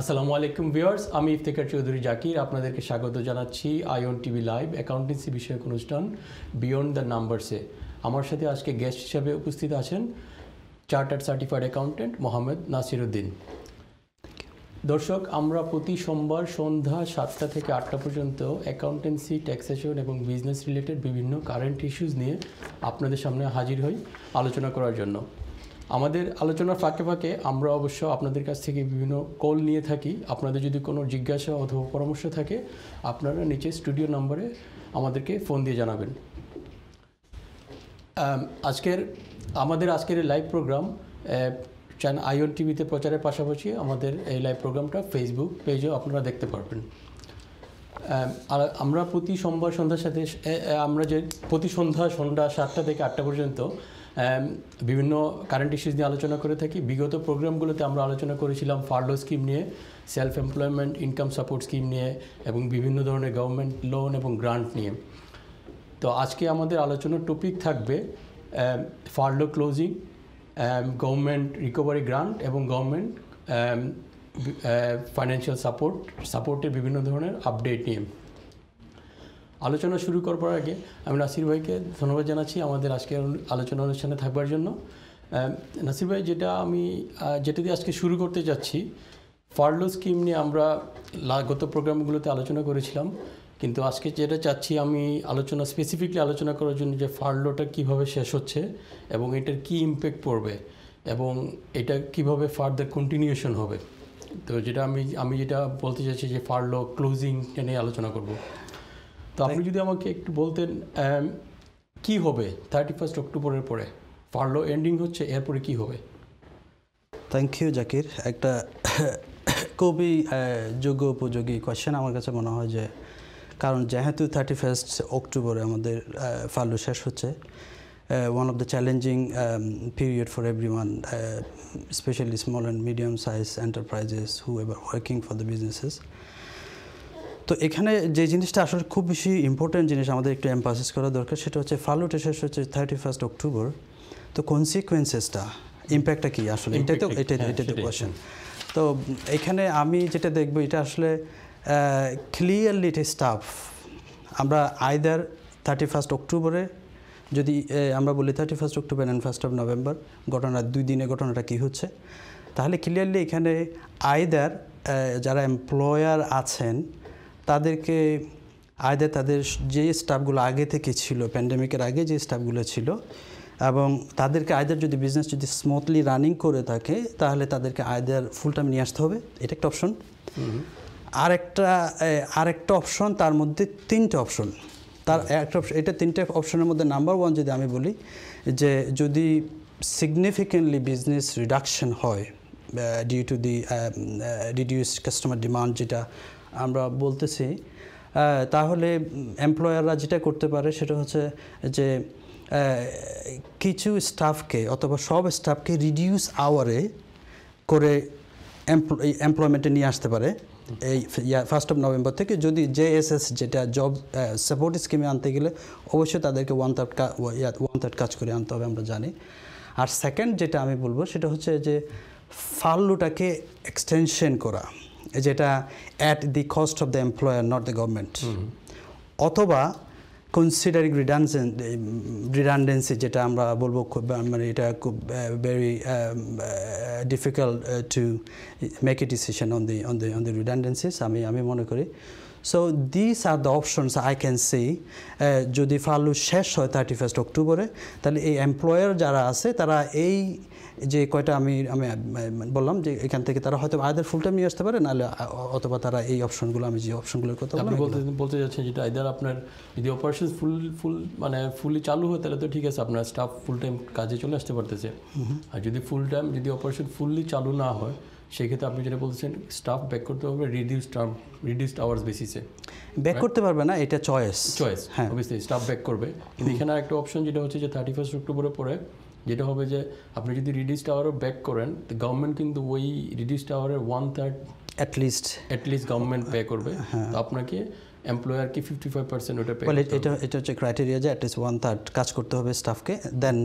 আসসালামু আলাইকুম ভিউয়ার্স আমি ইফতেকার চৌধুরী জাকির আপনাদেরকে স্বাগত জানাচ্ছি আইওন টিভি লাইভ অ্যাকাউন্টেন্সি বিষয়ক অনুষ্ঠান বিয়ন্ড দ্য নাম্বারসে আমার সাথে আজকে গেস্ট হিসাবে উপস্থিত আছেন chartered certified accountant Mohammad Nasir Uddin দর্শক আমরা প্রতি সোমবার সন্ধ্যা সাতটা থেকে আটটা পর্যন্ত অ্যাকাউন্টেন্সি ট্যাক্সেশন এবং বিজনেস রিলেটেড বিভিন্ন কারেন্ট ইস্যুস নিয়ে আপনাদের সামনে হাজির হই আলোচনা করার জন্য আমাদের আলোচনার ফাঁকে ফাঁকে আমরা অবশ্য আপনাদের কাছ থেকে বিভিন্ন কল নিয়ে থাকি আপনাদের যদি কোনো জিজ্ঞাসা অথবা পরামর্শ থাকে আপনারা নিচে স্টুডিও নম্বরে আমাদেরকে ফোন দিয়ে জানাবেন আজকের আমাদের আজকের লাইভ প্রোগ্রাম চ্যান আইওন টিভিতে প্রচারের পাশাপাশি আমাদের এই লাইভ প্রোগ্রামটা ফেসবুক পেজেও আপনারা দেখতে পারবেন আমরা প্রতি সোমবার সন্ধ্যার সাথে আমরা যে প্রতি সন্ধ্যা সন্ধ্যা সাতটা থেকে আটটা পর্যন্ত বিভিন্ন কারেন্ট ইস্যুস নিয়ে আলোচনা করে থাকি বিগত প্রোগ্রামগুলোতে আমরা আলোচনা করেছিলাম ফার্লো স্কিম নিয়ে self employment income support scheme নিয়ে এবং বিভিন্ন ধরনের গভর্নমেন্ট লোন এবং গ্রান্ট নিয়ে তো আজকে আমাদের আলোচনার টপিক থাকবে furlough closing government recovery grant এবং গভর্নমেন্ট ফাইন্যান্সিয়াল সাপোর্ট সাপোর্টের বিভিন্ন ধরনের আপডেট নিয়ে আলোচনা শুরু করবার আগে আমি নাসির ভাইকে ধন্যবাদ জানাচ্ছি আমাদের আজকের আলোচনা অনুষ্ঠানে থাকবার জন্য নাসির ভাই যেটা আমি যেটা দিয়ে আজকে শুরু করতে যাচ্ছি ফার্লো স্কিম নিয়ে আমরা গত প্রোগ্রামগুলোতে আলোচনা করেছিলাম কিন্তু আজকে যেটা চাচ্ছি আমি আলোচনা স্পেসিফিকলি আলোচনা করার জন্য যে ফার্লোটা কিভাবে শেষ হচ্ছে এবং এটার কি ইম্প্যাক্ট পড়বে এবং এটা কিভাবে ফার্দার কন্টিনিউশন হবে তো যেটা আমি আমি যেটা বলতে চাইছি যে ফার্লো ক্লোজিংটা নিয়ে আলোচনা করব তো আপনি যদি আমাকে একটু বলতেন কি হবে থার্টি ফার্স্ট অক্টোবরের পরে ফার্লো এন্ডিং হচ্ছে এরপরে কি হবে থ্যাংক ইউ জাকির একটা খুবই যোগ্য উপযোগী কোয়েশ্চেন আমার কাছে মনে হয় যে কারণ যেহেতু থার্টি ফার্স্ট অক্টোবরে আমাদের ফার্লো শেষ হচ্ছে one of the challenging period for everyone specially small and medium size enterprises whoever working for the businesses তো এখানে যে জিনিসটা আসলে খুব বেশি ইম্পর্টেন্ট জিনিস আমাদের একটু এম্পাসিস করা দরকার সেটা হচ্ছে ফালুট শেষ হচ্ছে থার্টি ফার্স্ট অক্টোবর তো কনসিকুয়েন্সেসটা ইম্প্যাক্টটা কী আসলে হ্যাঁ, এটাই তো এটা এটাই তো কোয়েশন তো এখানে আমি যেটা দেখবো এটা আসলে ক্লিয়ারলি ইট স্টাফ আমরা আইদার থার্টি ফার্স্ট অক্টোবরে যদি আমরা বলি thirty first October and first of November ঘটনার দুই দিনে ঘটনাটা কী হচ্ছে তাহলে ক্লিয়ারলি এখানে আইদার যারা এমপ্লয়ার আছেন তাদেরকে আয়দা তাদের যে স্টাফগুলো আগে থেকে ছিল প্যান্ডেমিকের আগে যে স্টাফগুলো ছিল এবং তাদেরকে আয়দার যদি বিজনেস যদি স্মুথলি রানিং করে থাকে তাহলে তাদেরকে আয়দার ফুল টাইম নিয়ে আসতে হবে এটা একটা অপশন আরেকটা আরেকটা অপশন তার মধ্যে তিনটে অপশন তার একটা এটা তিনটে অপশনের মধ্যে নাম্বার ওয়ান যদি আমি বলি যে যদি সিগনিফিকেন্টলি বিজনেস রিডাকশন হয় due to the reduce customer demand যেটা আমরা বলতেছি তাহলে এমপ্লয়াররা যেটা করতে পারে সেটা হচ্ছে যে কিছু স্টাফকে অথবা সব স্টাফকে রিডিউস আওয়ারে করে এমপ্লয়মেন্টে নিয়ে আসতে পারে এই ফার্স্ট অফ নভেম্বর থেকে যদি জেএসএস যেটা জব সাপোর্ট স্কিমে আনতে গেলে অবশ্যই তাদেরকে ওয়ান থার্ড ওয়ান থার্ড কাজ করে আনতে হবে আমরা জানি আর সেকেন্ড যেটা আমি বলবো সেটা হচ্ছে যে ফাল্লুটাকে এক্সটেনশন করা যেটা at the cost of the employer not the government অথবা কনসিডারিং রিডানসেন রিডানডেন্সি যেটা আমরা বলবো খুব মানে এটা খুব very difficult to make a decision on the on the on the redundancies আমি আমি মনে করি so this are the options I can see যদি ফালু শেষ হয় থার্টি ফার্স্ট অক্টোবরে তাহলে এই এমপ্লয়ার যারা আছে তারা এই যে কয়টা আমি আমি বললাম যে এখান থেকে তারা হয়তো আয়দার ফুল টাইম নিয়ে আসতে পারে নাহলে অথবা তারা এই অপশনগুলো আমি যে অপশনগুলোর কথা আপনি বলতে বলতে যাচ্ছেন যেটা আয়দার আপনার যদি অপারেশন ফুল ফুল মানে ফুলি চালু হয় তাহলে তো ঠিক আছে আপনার স্টাফ ফুল টাইম কাজে চলে আসতে পারতেছে আর যদি ফুল টাইম যদি অপারেশন ফুললি চালু না হয় সেক্ষেত্রে আপনি যেটা বলছেন স্টাফ ব্যাক করতে হবে রিডিউস টার্ম রিডিউস আওয়ার্স বেসিসে ব্যাক করতে পারবে না এটা চয়েস চয়েস হ্যাঁ অবশ্যই স্টাফ ব্যাক করবে কিন্তু এখানে একটা অপশন যেটা হচ্ছে যে থার্টি ফার্স্ট অক্টোবরের পরে যেটা হবে যে আপনি যদি রিডিউস টাওয়ারও ব্যাক করেন তো গভর্নমেন্ট কিন্তু ওই রিডিউস টাওয়ারের one third at least at least government pay করবে হ্যাঁ। তো আপনাকে এমপ্লয়ারকে ফিফটি ফাইভ পার্সেন্ট ওটা বলে এটা এটা হচ্ছে ক্রাইটেরিয়া যে অ্যাটলিস্ট ওয়ান থার্ড কাজ করতে হবে স্টাফকে দেন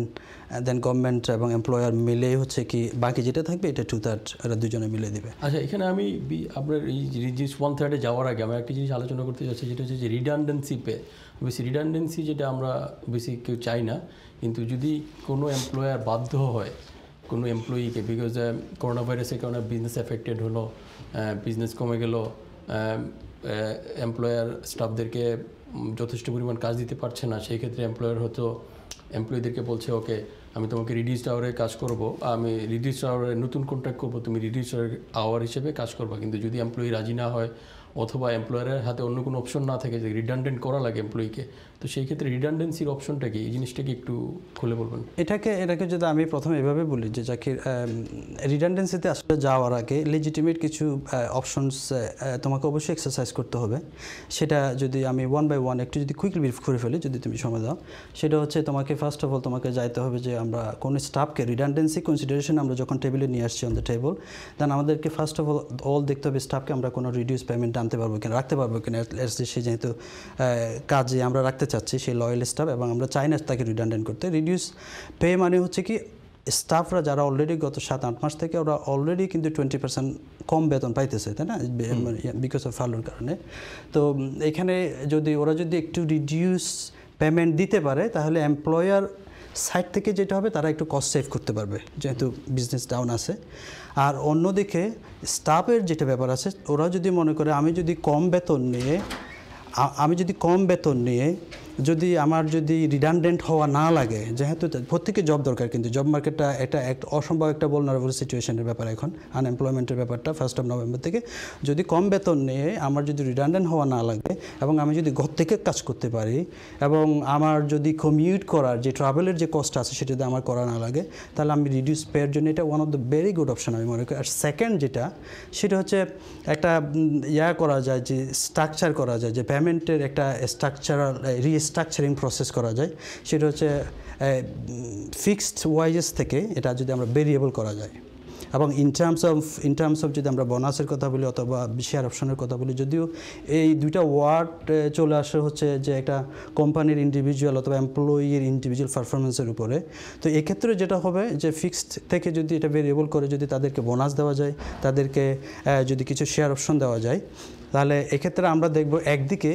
দেন গভর্নমেন্ট এবং এমপ্লয়ার মিলে হচ্ছে কি বাকি যেটা থাকবে এটা টু থার্ড ওরা দুজনে মিলে দেবে আচ্ছা এখানে আমি আপনার এই রিডিস ওয়ান থার্ডে যাওয়ার আগে আমি একটা জিনিস আলোচনা করতে চাচ্ছি যেটা হচ্ছে যে রিডান্ডেন্সি পে বেশি রিডান্ডেন্সি যেটা আমরা বেশি কেউ চাই না কিন্তু যদি কোনো এমপ্লয়ার বাধ্য হয় কোনো এমপ্লয়িকে বিকজ করোনা ভাইরাসের কারণে বিজনেস এফেক্টেড হলো বিজনেস uh, কমে গেল এমপ্লয়ার স্টাফদেরকে যথেষ্ট পরিমাণ কাজ দিতে পারছে না সেই ক্ষেত্রে এমপ্লয়ার হয়তো এমপ্লয়িদেরকে বলছে ওকে আমি তোমাকে রিডিউসড আওয়ারে কাজ করব আমি রিডিউসড আওয়ারে নতুন কন্ট্রাক্ট করব তুমি রিডিউসড আওয়ার হিসেবে কাজ করবা কিন্তু যদি এমপ্লয়ি রাজি না হয় অথবা এমপ্লয়ারের হাতে অন্য কোনো অপশন না থাকে যে রিডান্ডেন্ট করা লাগে এমপ্লয়িকে তো সেই ক্ষেত্রে রিডান্ডেন্সির অপশনটা কি এই জিনিসটাকে একটু খুলে বলবেন এটাকে এটাকে যদি আমি প্রথমে এভাবে বলি যে যাকে রিডান্ডেন্সিতে আসলে যাওয়ার আগে লেজিটিমেট কিছু অপশনস তোমাকে অবশ্যই এক্সারসাইজ করতে হবে সেটা যদি আমি ওয়ান বাই ওয়ান একটু যদি কুইকলি ব্রিফ করে ফেলি যদি তুমি সময় দাও সেটা হচ্ছে তোমাকে ফার্স্ট অফ অল তোমাকে যাইতে হবে যে আমরা কোন স্টাফকে রিডান্ডেন্সি কনসিডারেশন আমরা যখন টেবিলে নিয়ে আসছি অন দ্য টেবল দেন আমাদেরকে ফার্স্ট অফ অল অল দেখতে হবে স্টাফকে আমরা কোনো রিডিউস পেমেন্ট আনতে পারবো কিনা রাখতে পারবো কিনা সে যেহেতু কাজে আমরা রাখতে চাচ্ছি সেই লয়াল স্টাফ এবং আমরা চাই না তাকে রিডান্ডেন্ট করতে রিডিউস পে মানে হচ্ছে কি স্টাফরা যারা অলরেডি গত সাত আট মাস থেকে ওরা অলরেডি কিন্তু টোয়েন্টি পার্সেন্ট কম বেতন পাইতেছে তাই না বিকজ অফ ফালোর কারণে তো এখানে যদি ওরা যদি একটু রিডিউস পেমেন্ট দিতে পারে তাহলে এমপ্লয়ার সাইড থেকে যেটা হবে তারা একটু কস্ট সেভ করতে পারবে যেহেতু বিজনেস ডাউন আছে আর অন্যদিকে স্টাফের যেটা ব্যাপার আছে ওরা যদি মনে করে আমি যদি কম বেতন নিয়ে আমি যদি কম বেতন নিয়ে যদি আমার যদি রিডান্ডেন্ট হওয়া না লাগে যেহেতু প্রত্যেকে জব দরকার কিন্তু জব মার্কেটটা এটা এক অসম্ভব একটা বলনারেবল সিচুয়েশনের ব্যাপার এখন আনএমপ্লয়মেন্টের ব্যাপারটা ফার্স্ট অফ নভেম্বর থেকে যদি কম বেতন নিয়ে আমার যদি রিডান্ডেন্ট হওয়া না লাগে এবং আমি যদি ঘর থেকে কাজ করতে পারি এবং আমার যদি কমিউট করার যে ট্রাভেলের যে কস্ট আছে সেটা যদি আমার করা না লাগে তাহলে আমি রিডিউস পেয়ের জন্য এটা one of the very good option আমি মনে করি আর সেকেন্ড যেটা সেটা হচ্ছে একটা ইয়া করা যায় যে স্ট্রাকচার করা যায় যে পেমেন্টের একটা স্ট্রাকচারাল রিস্ট স্ট্রাকচারিং প্রসেস করা যায় সেটা হচ্ছে ফিক্সড ওয়াইজেস থেকে এটা যদি আমরা ভেরিয়েবল করা যায় এবং in terms of in terms of যদি আমরা বোনাসের কথা বলি অথবা শেয়ার অপশনের কথা বলি যদিও এই দুইটা ওয়ার্ড চলে আসে হচ্ছে যে একটা কোম্পানির ইন্ডিভিজুয়াল অথবা এমপ্লয়ির ইন্ডিভিজুয়াল পারফরমেন্সের উপরে তো এক্ষেত্রে যেটা হবে যে ফিক্সড থেকে যদি এটা ভেরিয়েবল করে যদি তাদেরকে বোনাস দেওয়া যায় তাদেরকে যদি কিছু শেয়ার অপশন দেওয়া যায় তাহলে এক্ষেত্রে আমরা দেখব একদিকে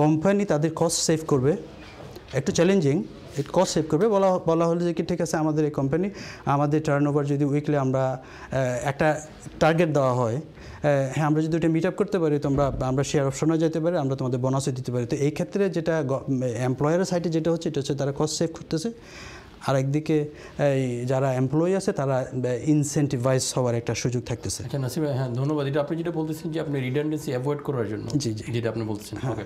কোম্পানি তাদের কস্ট সেভ করবে একটু চ্যালেঞ্জিং কস্ট সেভ করবে বলা বলা হলো যে কি ঠিক আছে আমাদের এই কোম্পানি আমাদের টার্ন ওভার যদি উইকলি আমরা একটা টার্গেট দেওয়া হয় হ্যাঁ আমরা যদি ওটা মিট আপ করতে পারি তোমরা আমরা শেয়ার অপশনও যেতে পারি আমরা তোমাদের বোনাসও দিতে পারি তো এই ক্ষেত্রে যেটা এমপ্লয়ারের সাইডে যেটা হচ্ছে এটা হচ্ছে তারা কস্ট সেভ করতেছে আর একদিকে এই যারা এমপ্লয়ি আছে তারা ইনসেন্টিভাইজ হওয়ার একটা সুযোগ থাকতেছে আচ্ছা নাসিব হ্যাঁ ধন্যবাদ এটা আপনি যেটা বলতেছেন যে আপনি রিডেন্ডেন্সি অ্যাভয়েড করার জন্য জি জি যেটা আপনি বলছেন হ্যাঁ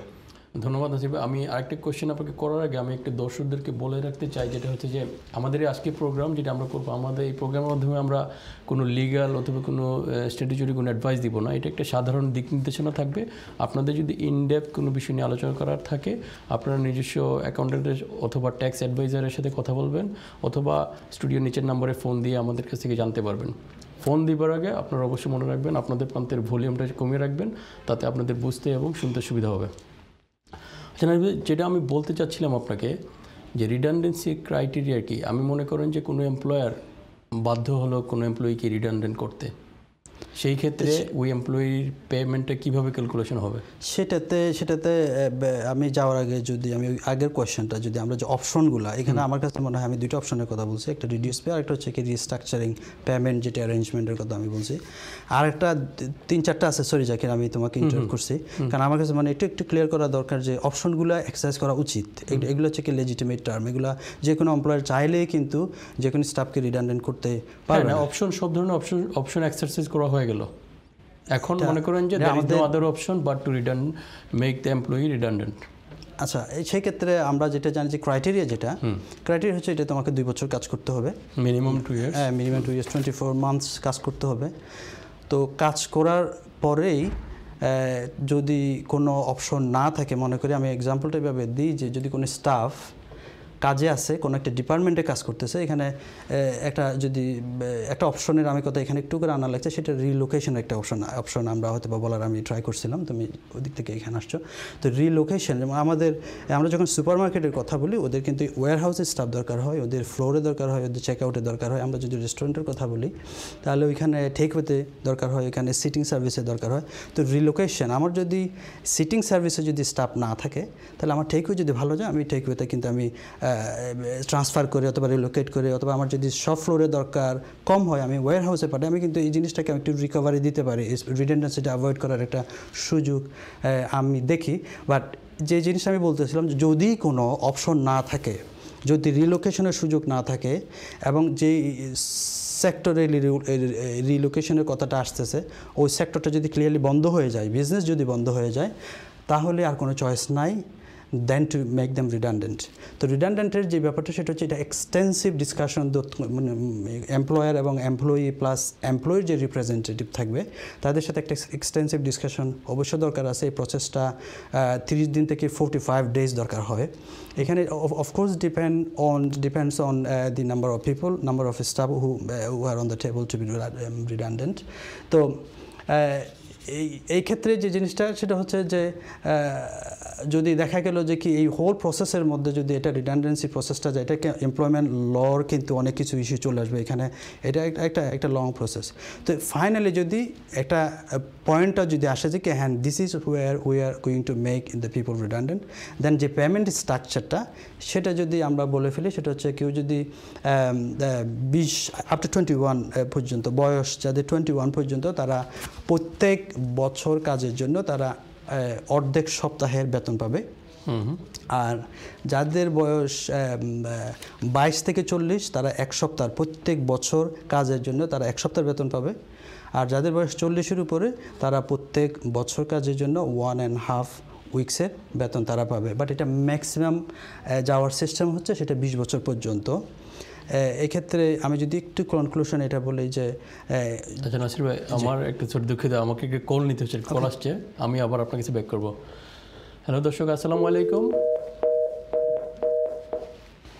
ধন্যবাদ নাসিব আমি আরেকটা কোয়েশ্চেন আপনাকে করার আগে আমি একটি দর্শকদেরকে বলে রাখতে চাই যেটা হচ্ছে যে আমাদের এই আজকে প্রোগ্রাম যেটা আমরা করবো আমাদের এই প্রোগ্রামের মাধ্যমে আমরা কোনো লিগাল অথবা কোনো স্ট্র্যাটেজি কোনো অ্যাডভাইস দিব না এটা একটা সাধারণ দিক নির্দেশনা থাকবে আপনাদের যদি ইনডেপথ কোনো বিষয় নিয়ে আলোচনা করার থাকে আপনারা নিজস্ব অ্যাকাউন্টেন্টের অথবা ট্যাক্স অ্যাডভাইজারের সাথে কথা বলবেন অথবা স্টুডিও নিচের নাম্বারে ফোন দিয়ে আমাদের কাছ থেকে জানতে পারবেন ফোন দেবার আগে আপনারা অবশ্যই মনে রাখবেন আপনাদের প্রান্তের ভলিউমটা কমিয়ে রাখবেন তাতে আপনাদের বুঝতে এবং শুনতে সুবিধা হবে যেটা আমি বলতে চাচ্ছিলাম আপনাকে যে রিডান্ডেন্সি ক্রাইটেরিয়া কি আমি মনে করেন যে কোনো এমপ্লয়ার বাধ্য হলো কোনো এমপ্লয়িকে রিডান্ডেন্ট করতে সেই ক্ষেত্রে ওই এমপ্লয়ির পেমেন্টটা কিভাবে ক্যালকুলেশন হবে সেটাতে সেটাতে আমি যাওয়ার আগে যদি আমি আগের কোয়েশ্চেনটা যদি আমরা যে অপশনগুলো এখানে আমার কাছে মনে হয় আমি দুটো অপশনের কথা বলছি একটা রিডিউস পে একটা হচ্ছে কি রিস্ট্রাকচারিং পেমেন্ট যেটা অ্যারেঞ্জমেন্টের কথা আমি বলছি আর একটা তিন চারটা আছে সরি যাকে আমি তোমাকে ইন্টারভিউ করছি কারণ আমার কাছে মানে একটু একটু ক্লিয়ার করা দরকার যে অপশনগুলো এক্সারসাইজ করা উচিত এগুলো হচ্ছে কি লেজিটিমেট টার্ম এগুলো যে কোনো এমপ্লয়ার চাইলেই কিন্তু যে কোনো স্টাফকে রিডান্ডেন্ট করতে হ্যাঁ, পারে না অপশন সব ধরনের অপশন অপশন এক্সারসাইজ করা হয়ে গেল এখন মনে করেন যে আমাদের option but to return make the employee redundant আচ্ছা সেই ক্ষেত্রে আমরা যেটা জানি যে ক্রাইটেরিয়া যেটা ক্রাইটেরিয়া হচ্ছে এটা তোমাকে দুই বছর কাজ করতে হবে মিনিমাম টু ইয়ার্স হ্যাঁ minimum two years twenty four months কাজ করতে হবে তো কাজ করার পরেই যদি কোনো অপশন না থাকে মনে করি আমি এক্সাম্পলটা এভাবে দিই যে যদি কোনো স্টাফ কাজে আছে কোনো একটা ডিপার্টমেন্টে কাজ করতেছে এখানে একটা যদি একটা অপশনের আমি কথা এখানে একটু করে আনা লাগছে সেটা রিলোকেশন একটা অপশন অপশন আমরা হয়তো বা বলার আমি ট্রাই করছিলাম তুমি ওদিক থেকে এখানে আসছো তো রিলোকেশন আমাদের আমরা যখন সুপার মার্কেটের কথা বলি ওদের কিন্তু হাউসের স্টাফ দরকার হয় ওদের ফ্লোরে দরকার হয় ওদের চেকআউটের দরকার হয় আমরা যদি রেস্টুরেন্টের কথা বলি তাহলে ওইখানে ঠেক হতে দরকার হয় ওইখানে সিটিং সার্ভিসের দরকার হয় তো রিলোকেশন আমার যদি সিটিং সার্ভিসে যদি স্টাফ না থাকে তাহলে আমার হয়ে যদি ভালো যায় আমি টেকওয়েতে কিন্তু আমি ট্রান্সফার করে অথবা রিলোকেট করে অথবা আমার যদি সব ফ্লোরে দরকার কম হয় আমি ওয়ার হাউসে পাঠাই আমি কিন্তু এই জিনিসটাকে আমি একটু রিকভারি দিতে পারি রিডেন্ডেন্সিটা অ্যাভয়েড করার একটা সুযোগ আমি দেখি বাট যে জিনিস আমি বলতেছিলাম যদি কোনো অপশন না থাকে যদি রিলোকেশনের সুযোগ না থাকে এবং যে সেক্টরে রিলোকেশনের কথাটা আসতেছে ওই সেক্টরটা যদি ক্লিয়ারলি বন্ধ হয়ে যায় বিজনেস যদি বন্ধ হয়ে যায় তাহলে আর কোনো চয়েস নাই than to make them redundant তো রিডান্ডেন্টের যে ব্যাপারটা সেটা হচ্ছে এটা এক্সটেন্সিভ ডিসকাশন মানে এমপ্লয়ার এবং এমপ্লয়ি প্লাস এমপ্লয়ির যে রিপ্রেজেন্টেটিভ থাকবে তাদের সাথে একটা এক্সটেন্সিভ ডিসকাশন অবশ্যই দরকার আছে এই প্রসেসটা তিরিশ দিন থেকে ফোরটি ফাইভ ডেজ দরকার হয় এখানে of course depend on depends on the number of people number of staff who who are on the table to be redundant তো এই এই ক্ষেত্রে যে জিনিসটা সেটা হচ্ছে যে যদি দেখা গেল যে কি এই হোল প্রসেসের মধ্যে যদি এটা রিডান্ডেন্সি প্রসেসটা যায় এটাকে এমপ্লয়মেন্ট লর কিন্তু অনেক কিছু ইস্যু চলে আসবে এখানে এটা একটা একটা লং প্রসেস তো ফাইনালি যদি একটা পয়েন্টটা যদি আসে যে কি and this is where we are going to make in the people redundant then যে পেমেন্ট স্ট্রাকচারটা সেটা যদি আমরা বলে ফেলি সেটা হচ্ছে কেউ যদি বিশ আপ টু টোয়েন্টি ওয়ান পর্যন্ত বয়স যাদের টোয়েন্টি ওয়ান পর্যন্ত তারা প্রত্যেক বছর কাজের জন্য তারা অর্ধেক সপ্তাহের বেতন পাবে আর যাদের বয়স বাইশ থেকে চল্লিশ তারা এক সপ্তাহ প্রত্যেক বছর কাজের জন্য তারা এক সপ্তাহের বেতন পাবে আর যাদের বয়স চল্লিশের উপরে তারা প্রত্যেক বছর কাজের জন্য ওয়ান অ্যান্ড হাফ উইক্সের বেতন তারা পাবে বাট এটা ম্যাক্সিমাম যাওয়ার সিস্টেম হচ্ছে সেটা বিশ বছর পর্যন্ত এক্ষেত্রে আমি যদি একটু কনক্লুশন এটা বলি যে আচ্ছা নাসির ভাই আমার একটু ছোট দুঃখিত আমাকে একটু কল নিতে হচ্ছে কল আসছে আমি আবার আপনার কাছে ব্যাক করব হ্যালো দর্শক আসসালামু আলাইকুম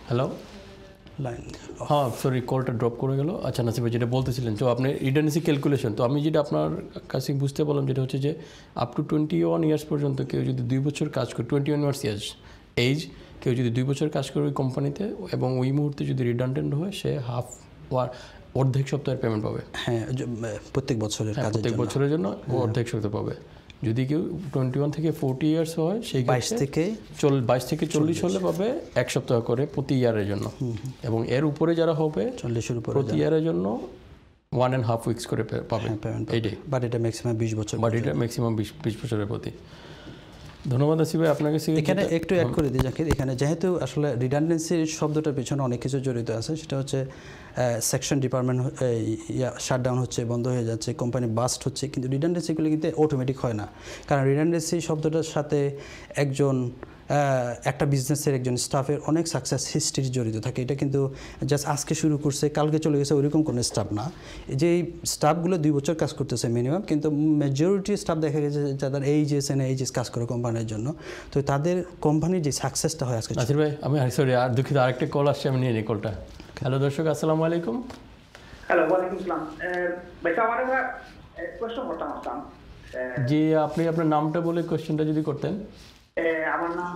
হ্যালো লাইন হ্যাঁ সরি কলটা ড্রপ করে গেল আচ্ছা ভাই যেটা বলতেছিলেন তো আপনি রিটার্নেন্সি ক্যালকুলেশন তো আমি যেটা আপনার কাছে বুঝতে পারলাম যেটা হচ্ছে যে up to twenty one years পর্যন্ত কেউ যদি দুই বছর কাজ করে twenty one years years age কেউ যদি দুই বছর কাজ করে ওই কোম্পানিতে এবং ওই মুহূর্তে যদি রিডান্ডেন্ট হয় সে হাফ ওয়ার অর্ধেক সপ্তাহের পেমেন্ট পাবে হ্যাঁ প্রত্যেক বছরের হ্যাঁ, প্রত্যেক বছরের জন্য হ্যাঁ। অর্ধেক সপ্তাহ পাবে যদি কেউ টোয়েন্টি ওয়ান থেকে ফোর্টি ইয়ার্স হয় সেই বাইশ থেকে চল বাইশ থেকে চল্লিশ হলে পাবে এক সপ্তাহ করে প্রতি ইয়ারের জন্য এবং এর উপরে যারা হবে চল্লিশের উপরে প্রতি ইয়ারের জন্য ওয়ান অ্যান্ড হাফ উইক্স করে পাবে পেমেন্ট হ্যাঁ, এইটাই বাট এটা ম্যাক্সিমাম বিশ বছর বাট এটা ম্যাক্সিমাম বিশ বিশ বছরের প্রতি ধন্যবাদ আসি ভাই আপনাকে এখানে একটু অ্যাড করে দিই জাকির এখানে যেহেতু আসলে রিডান্ডেন্সি শব্দটার পিছনে অনেক কিছু জড়িত আছে সেটা হচ্ছে সেকশন ডিপার্টমেন্ট শাটডাউন হচ্ছে বন্ধ হয়ে যাচ্ছে কোম্পানি বাস্ট হচ্ছে কিন্তু রিডান্ডেন্সিগুলি কিন্তু অটোমেটিক হয় না কারণ রিডান্ডেন্সি শব্দটার সাথে একজন একটা বিজনেসের একজন স্টাফের অনেক সাকসেস হিস্ট্রি জড়িত থাকে এটা কিন্তু জাস্ট আজকে শুরু করছে কালকে চলে গেছে ওইরকম কোনো স্টাফ না যে স্টাফগুলো দুই বছর কাজ করতেছে মিনিমাম কিন্তু মেজরিটি স্টাফ দেখা গেছে যাদের এইচএস এন এইচএস কাজ করে কোম্পানির জন্য তো তাদের কোম্পানির যে সাকসেসটা হয় আজকে আসির ভাই আমি সরি আর দুঃখিত আরেকটা কল আসছে আমি নিয়ে নিই কলটা হ্যালো দর্শক আসসালামু আলাইকুম হ্যালো ওয়ালাইকুম জি আপনি আপনার নামটা বলে কোশ্চেনটা যদি করতেন না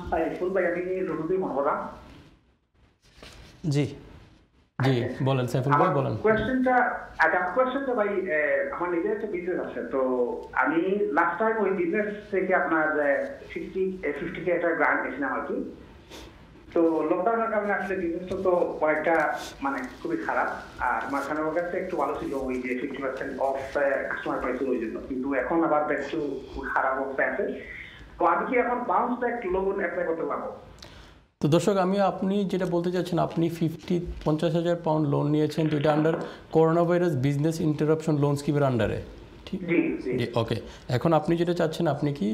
জি জি আচ্ছা। বলেন সাইফুল ভাই বলেন কোশ্চেনটা আচ্ছা কোশ্চেনটা ভাই আমার নিজের একটা বিজনেস আছে তো আমি লাস্ট টাইম ওই বিজনেস থেকে আপনার ফিফটি ফিফটি কে একটা গ্রান্ট নিয়েছিলাম আর কি তো লকডাউনের কারণে আসলে বিজনেসটা তো কয়েকটা মানে খুবই খারাপ আর মাঝখানে ওর কাছে একটু ভালো ছিল ওই যে ফিফটি পার্সেন্ট অফ কাস্টমার পাইছিল ওই জন্য কিন্তু এখন আবার একটু খারাপ অবস্থা আছে তো আমি কি এখন বাউন্স ব্যাক লোন অ্যাপ্লাই করতে পারবো তো দর্শক আমি আপনি যেটা বলতে চাচ্ছেন আপনি ফিফটি পঞ্চাশ হাজার পাউন্ড লোন নিয়েছেন তো এটা under corona virus business interruption loan স্কিমের আন্ডারে ঠিক ওকে এখন আপনি যেটা চাচ্ছেন আপনি কি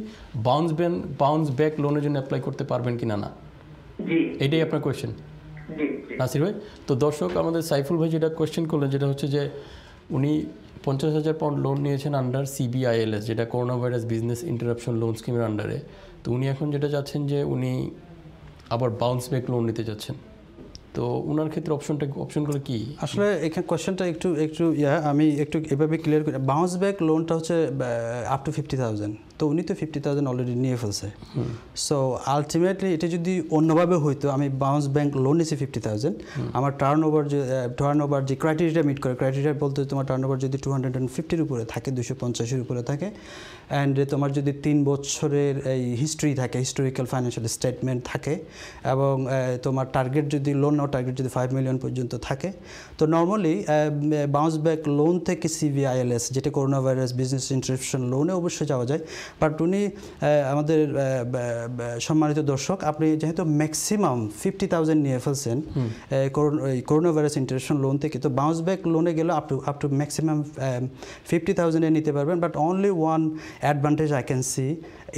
বাউন্স ব্যান বাউন্স ব্যাক লোনের জন্য অ্যাপ্লাই করতে পারবেন কি না না এটাই আপনার কোয়েশ্চেন নাসির ভাই তো দর্শক আমাদের সাইফুল ভাই যেটা কোয়েশ্চেন করলেন যেটা হচ্ছে যে উনি পঞ্চাশ হাজার পাউন্ড লোন নিয়েছেন আন্ডার সিবিআইএলএস যেটা corona virus business interruption loan স্কিমের আন্ডারে তো উনি এখন যেটা চাচ্ছেন যে উনি আবার বাউন্স ব্যাক লোন নিতে চাচ্ছেন তো ওনার ক্ষেত্রে অপশনটা অপশনগুলো কি আসলে এখানে কোয়েশ্চেনটা একটু একটু ইয়া আমি একটু এভাবে ক্লিয়ার করি বাউন্স ব্যাক লোনটা হচ্ছে আপ টু ফিফটি থাউজেন্ড তো উনি তো ফিফটি থাউজেন্ড অলরেডি নিয়ে ফেলছে সো আলটিমেটলি এটা যদি অন্যভাবে হইতো আমি বাউন্স ব্যাংক লোন নিয়েছি ফিফটি থাউজেন্ড আমার টার্ন ওভার যে টার্ন ওভার যে ক্রাইটেরিয়া মিট করে ক্রাইটেরিয়া বলতে তোমার টার্ন ওভার যদি টু হান্ড্রেড অ্যান্ড ফিফটির উপরে থাকে দুশো পঞ্চাশের উপরে থাকে অ্যান্ড তোমার যদি তিন বছরের এই হিস্ট্রি থাকে হিস্টোরিক্যাল ফাইন্যান্সিয়াল স্টেটমেন্ট থাকে এবং তোমার টার্গেট যদি লোন নেওয়ার টার্গেট যদি ফাইভ মিলিয়ন পর্যন্ত থাকে তো নর্মালি বাউন্স ব্যাক লোন থেকে সিবিআইএলএস যেটা করোনা ভাইরাস বিজনেস ইন্টারেপশন লোনে অবশ্যই যাওয়া যায় বাট উনি আমাদের সম্মানিত দর্শক আপনি যেহেতু ম্যাক্সিমাম ফিফটি থাউজেন্ড নিয়ে ফেলছেন করোনা ভাইরাস ইন্টারেশন লোন থেকে তো বাউন্স ব্যাক লোনে গেলে up to up to maximum fifty থাউজেন্ডে নিতে পারবেন but only one advantage I can see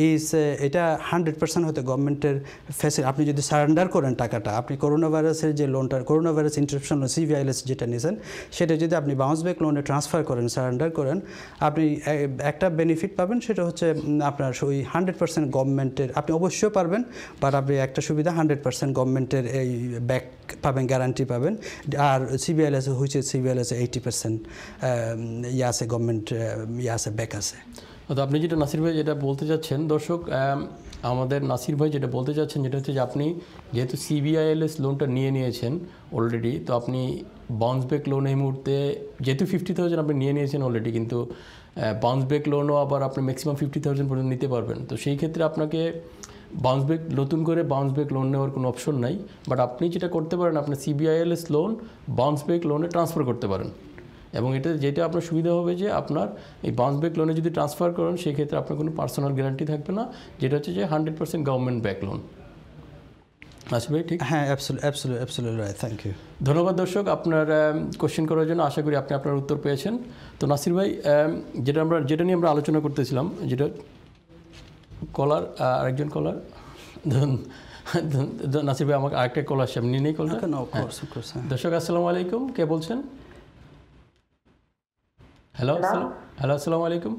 is uh, এটা হান্ড্রেড পার্সেন্ট হতে গভর্নমেন্টের ফেসে আপনি যদি সারেন্ডার করেন টাকাটা আপনি করোনা ভাইরাসের যে লোনটা corona virus interruption loan CBILS যেটা নিয়েছেন সেটা যদি আপনি বাউন্স ব্যাক লোনে ট্রান্সফার করেন সারেন্ডার করেন আপনি একটা বেনিফিট পাবেন সেটা হচ্ছে আপনার ওই হান্ড্রেড পার্সেন্ট গভর্নমেন্টের আপনি অবশ্যই পারবেন বাট আপনি একটা সুবিধা হান্ড্রেড পার্সেন্ট গভর্নমেন্টের এই ব্যাক পাবেন গ্যারান্টি পাবেন আর সিবিআইএলএস হয়েছে সিবিআইএলএস এইটি পার্সেন্ট ইয়ে আছে গভর্নমেন্ট ইয়ে আছে ব্যাক আছে তো আপনি যেটা নাসির ভাই যেটা বলতে চাচ্ছেন দর্শক আমাদের নাসির ভাই যেটা বলতে চাচ্ছেন যেটা হচ্ছে যে আপনি যেহেতু সিবিআইএলএস লোনটা নিয়ে নিয়েছেন অলরেডি তো আপনি বাউন্স ব্যাক লোন এই মুহূর্তে যেহেতু ফিফটি থাউজেন্ড আপনি নিয়ে নিয়েছেন অলরেডি কিন্তু বাউন্স ব্যাক লোনও আবার আপনি ম্যাক্সিমাম ফিফটি থাউজেন্ড পর্যন্ত নিতে পারবেন তো সেই ক্ষেত্রে আপনাকে বাউন্স ব্যাক নতুন করে বাউন্স ব্যাক লোন নেওয়ার কোনো অপশন নাই বাট আপনি যেটা করতে পারেন আপনি সিবিআইএলএস লোন বাউন্স ব্যাক লোনে ট্রান্সফার করতে পারেন এবং এটা যেটা আপনার সুবিধা হবে যে আপনার এই বাউন্স ব্যাক লোনে যদি ট্রান্সফার করেন সেক্ষেত্রে আপনার কোনো পার্সোনাল গ্যারান্টি থাকবে না যেটা হচ্ছে যে hundred percent government back loan আসবে ভাই ঠিক হ্যাঁ থ্যাংক ইউ ধন্যবাদ দর্শক আপনার কোশ্চেন করার জন্য আশা করি আপনি আপনার উত্তর পেয়েছেন তো নাসির ভাই যেটা আমরা যেটা নিয়ে আমরা আলোচনা করতেছিলাম যেটা কলার আরেকজন কলার নাসির ভাই আমাকে আরেকটা কল আসছে আপনি নেই কল হ্যাঁ। হ্যাঁ। দর্শক আসসালামু আলাইকুম কে বলছেন হ্যালো হ্যালো আসসালামু আলাইকুম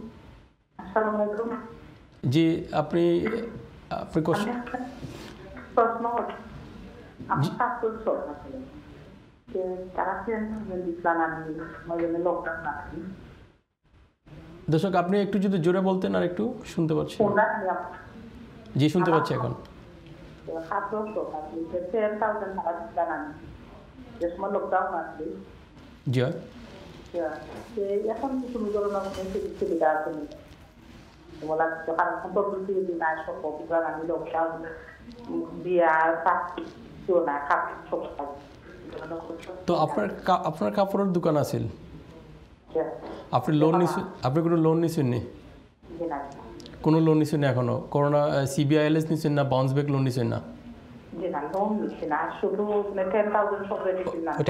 জি আপনি আপনি কোশ্চেন প্রশ্ন দর্শক আপনি একটু যদি জোরে বলতেন আর একটু শুনতে পাচ্ছি জি শুনতে পাচ্ছি এখন জি আচ্ছা, এখন সমীকରଣ সুবিধা সব অভিজ্ঞতা আমি লোকসান বিয়ার পাঁচশো না কাপড় সব তো আপনার আপনার কাপড়ের দোকান আছিল আচ্ছা। আপনি লোন নিছ আপনি কোনো লোন নিছেন নি কোনো লোন নিছেন না এখনো করোনা সিবিআইএলএস নিছেন না বাউন্স ব্যাক লোন নিছেন না মানে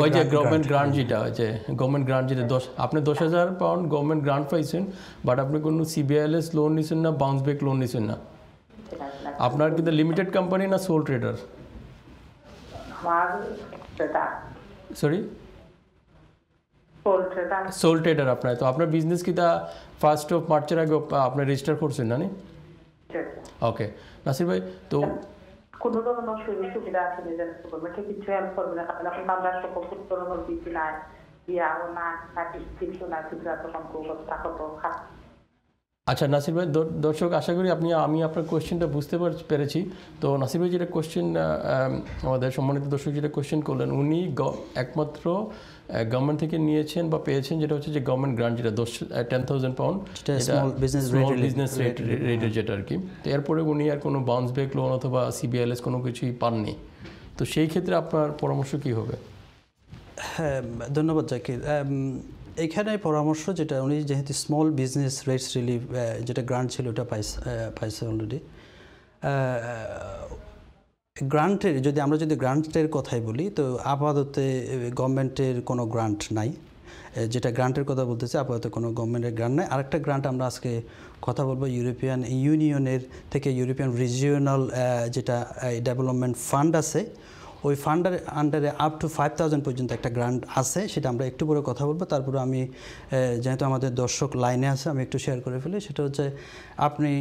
ওই যে গভর্নমেন্ট গ্রান্ট যেটা যে গভর্নমেন্ট গ্রান্ট যেটা দশ আপনি দশ হাজার পাউন্ড গভর্নমেন্ট গ্রান্ট পাইছেন বাট আপনি কোনো সিবিআইএলএস লোন নিছেন না বাউন্স ব্যাক লোন নিছেন না আপনার কিন্তু লিমিটেড কোম্পানি না sole trader sorry sole trader আপনার তো আপনার বিজনেস কি তা ফার্স্ট অফ মার্চের আগে আপনি রেজিস্টার করছেন না ওকে নাসির ভাই তো Kullunun mawxu bi daati ni den suko ma kiti tuyen formu na kapela kun mamla suko kullunun bi tina biya wa ma hati istim suna tibra to kan ko ko ta ko to khat আচ্ছা নাসির ভাই দর্শক আশা করি আপনি আমি আপনার কোয়েশ্চেনটা বুঝতে পেরেছি তো নাসির ভাই যেটা কোয়েশ্চেন আমাদের সম্মানিত দর্শক যেটা কোয়েশ্চেন করলেন উনি একমাত্র গভর্নমেন্ট থেকে নিয়েছেন বা পেয়েছেন যেটা হচ্ছে যে গভর্নমেন্ট গ্রান্ট যেটা দশ ten thousand pound business rate রেটের যেটা হ্যাঁ। আর কি তো এরপরে উনি আর কোনো বাউন্স ব্যাক লোন অথবা সিবিআইএলএস কোনো কিছুই পাননি তো সেই ক্ষেত্রে আপনার পরামর্শ কী হবে হ্যাঁ ধন্যবাদ জাকির এখানে পরামর্শ যেটা উনি যেহেতু স্মল বিজনেস রেটস রিলিফ যেটা গ্রান্ট ছিল ওটা পাইছে পাইছে অলরেডি গ্রান্টের যদি আমরা যদি গ্রান্টের কথাই বলি তো আপাতত গভর্নমেন্টের কোনো গ্রান্ট নাই যেটা গ্রান্টের কথা বলতেছে আপাতত কোনো গভর্নমেন্টের গ্রান্ট নাই আরেকটা গ্রান্ট আমরা আজকে কথা বলবো ইউরোপিয়ান ইউনিয়নের থেকে ইউরোপিয়ান রিজিওনাল যেটা ডেভেলপমেন্ট ফান্ড আছে ওই ফান্ডার আন্ডারে আপ টু ফাইভ থাউজেন্ড পর্যন্ত একটা গ্রান্ট আছে সেটা আমরা একটু পরে কথা বলবো তারপরে আমি যেহেতু আমাদের দর্শক লাইনে আছে আমি একটু শেয়ার করে ফেলি সেটা হচ্ছে আপনি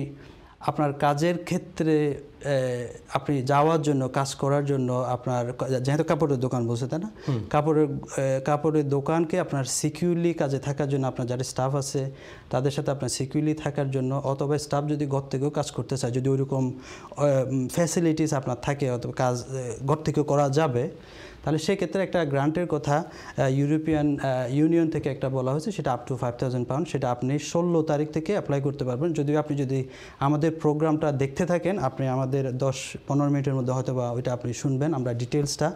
আপনার কাজের ক্ষেত্রে আপনি যাওয়ার জন্য কাজ করার জন্য আপনার যেহেতু কাপড়ের দোকান বসে তাই না কাপড়ের কাপড়ের দোকানকে আপনার সিকিউরলি কাজে থাকার জন্য আপনার যারা স্টাফ আছে তাদের সাথে আপনার সিকিউরলি থাকার জন্য অথবা স্টাফ যদি ঘর থেকেও কাজ করতে চায় যদি ওইরকম ফ্যাসিলিটিস আপনার থাকে অথবা কাজ ঘর থেকেও করা যাবে তাহলে সেক্ষেত্রে একটা গ্রান্টের কথা ইউরোপিয়ান ইউনিয়ন থেকে একটা বলা হয়েছে সেটা up to five thousand pound সেটা আপনি ষোলো তারিখ থেকে অ্যাপ্লাই করতে পারবেন যদিও আপনি যদি আমাদের প্রোগ্রামটা দেখতে থাকেন আপনি আমাদের দশ পনেরো মিনিটের মধ্যে হয়তো বা ওইটা আপনি শুনবেন আমরা ডিটেলসটা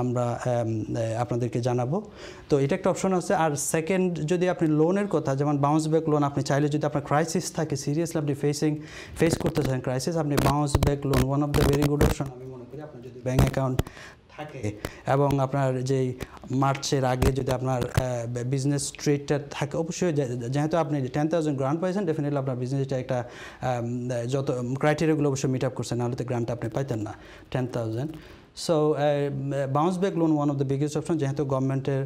আমরা আপনাদেরকে জানাবো তো এটা একটা অপশন আছে আর সেকেন্ড যদি আপনি লোনের কথা যেমন বাউন্স ব্যাক লোন আপনি চাইলে যদি আপনার ক্রাইসিস থাকে সিরিয়াসলি আপনি ফেসিং ফেস করতে চান ক্রাইসিস আপনি bounce back loan one of the very good option আমি মনে করি আপনার যদি ব্যাঙ্ক অ্যাকাউন্ট থাকে এবং আপনার যেই মার্চের আগে যদি আপনার বিজনেস ট্রিটটা থাকে অবশ্যই যেহেতু আপনি টেন থাউজেন্ড গ্রান্ট পাইছেন ডেফিনেটলি আপনার বিজনেসটা একটা যত ক্রাইটেরিয়াগুলো অবশ্যই মিট আপ করছেন নাহলে তো গ্রান্ট আপনি পাইতেন না ten thousand so bounce back loan one of the biggest option যেহেতু গভর্নমেন্টের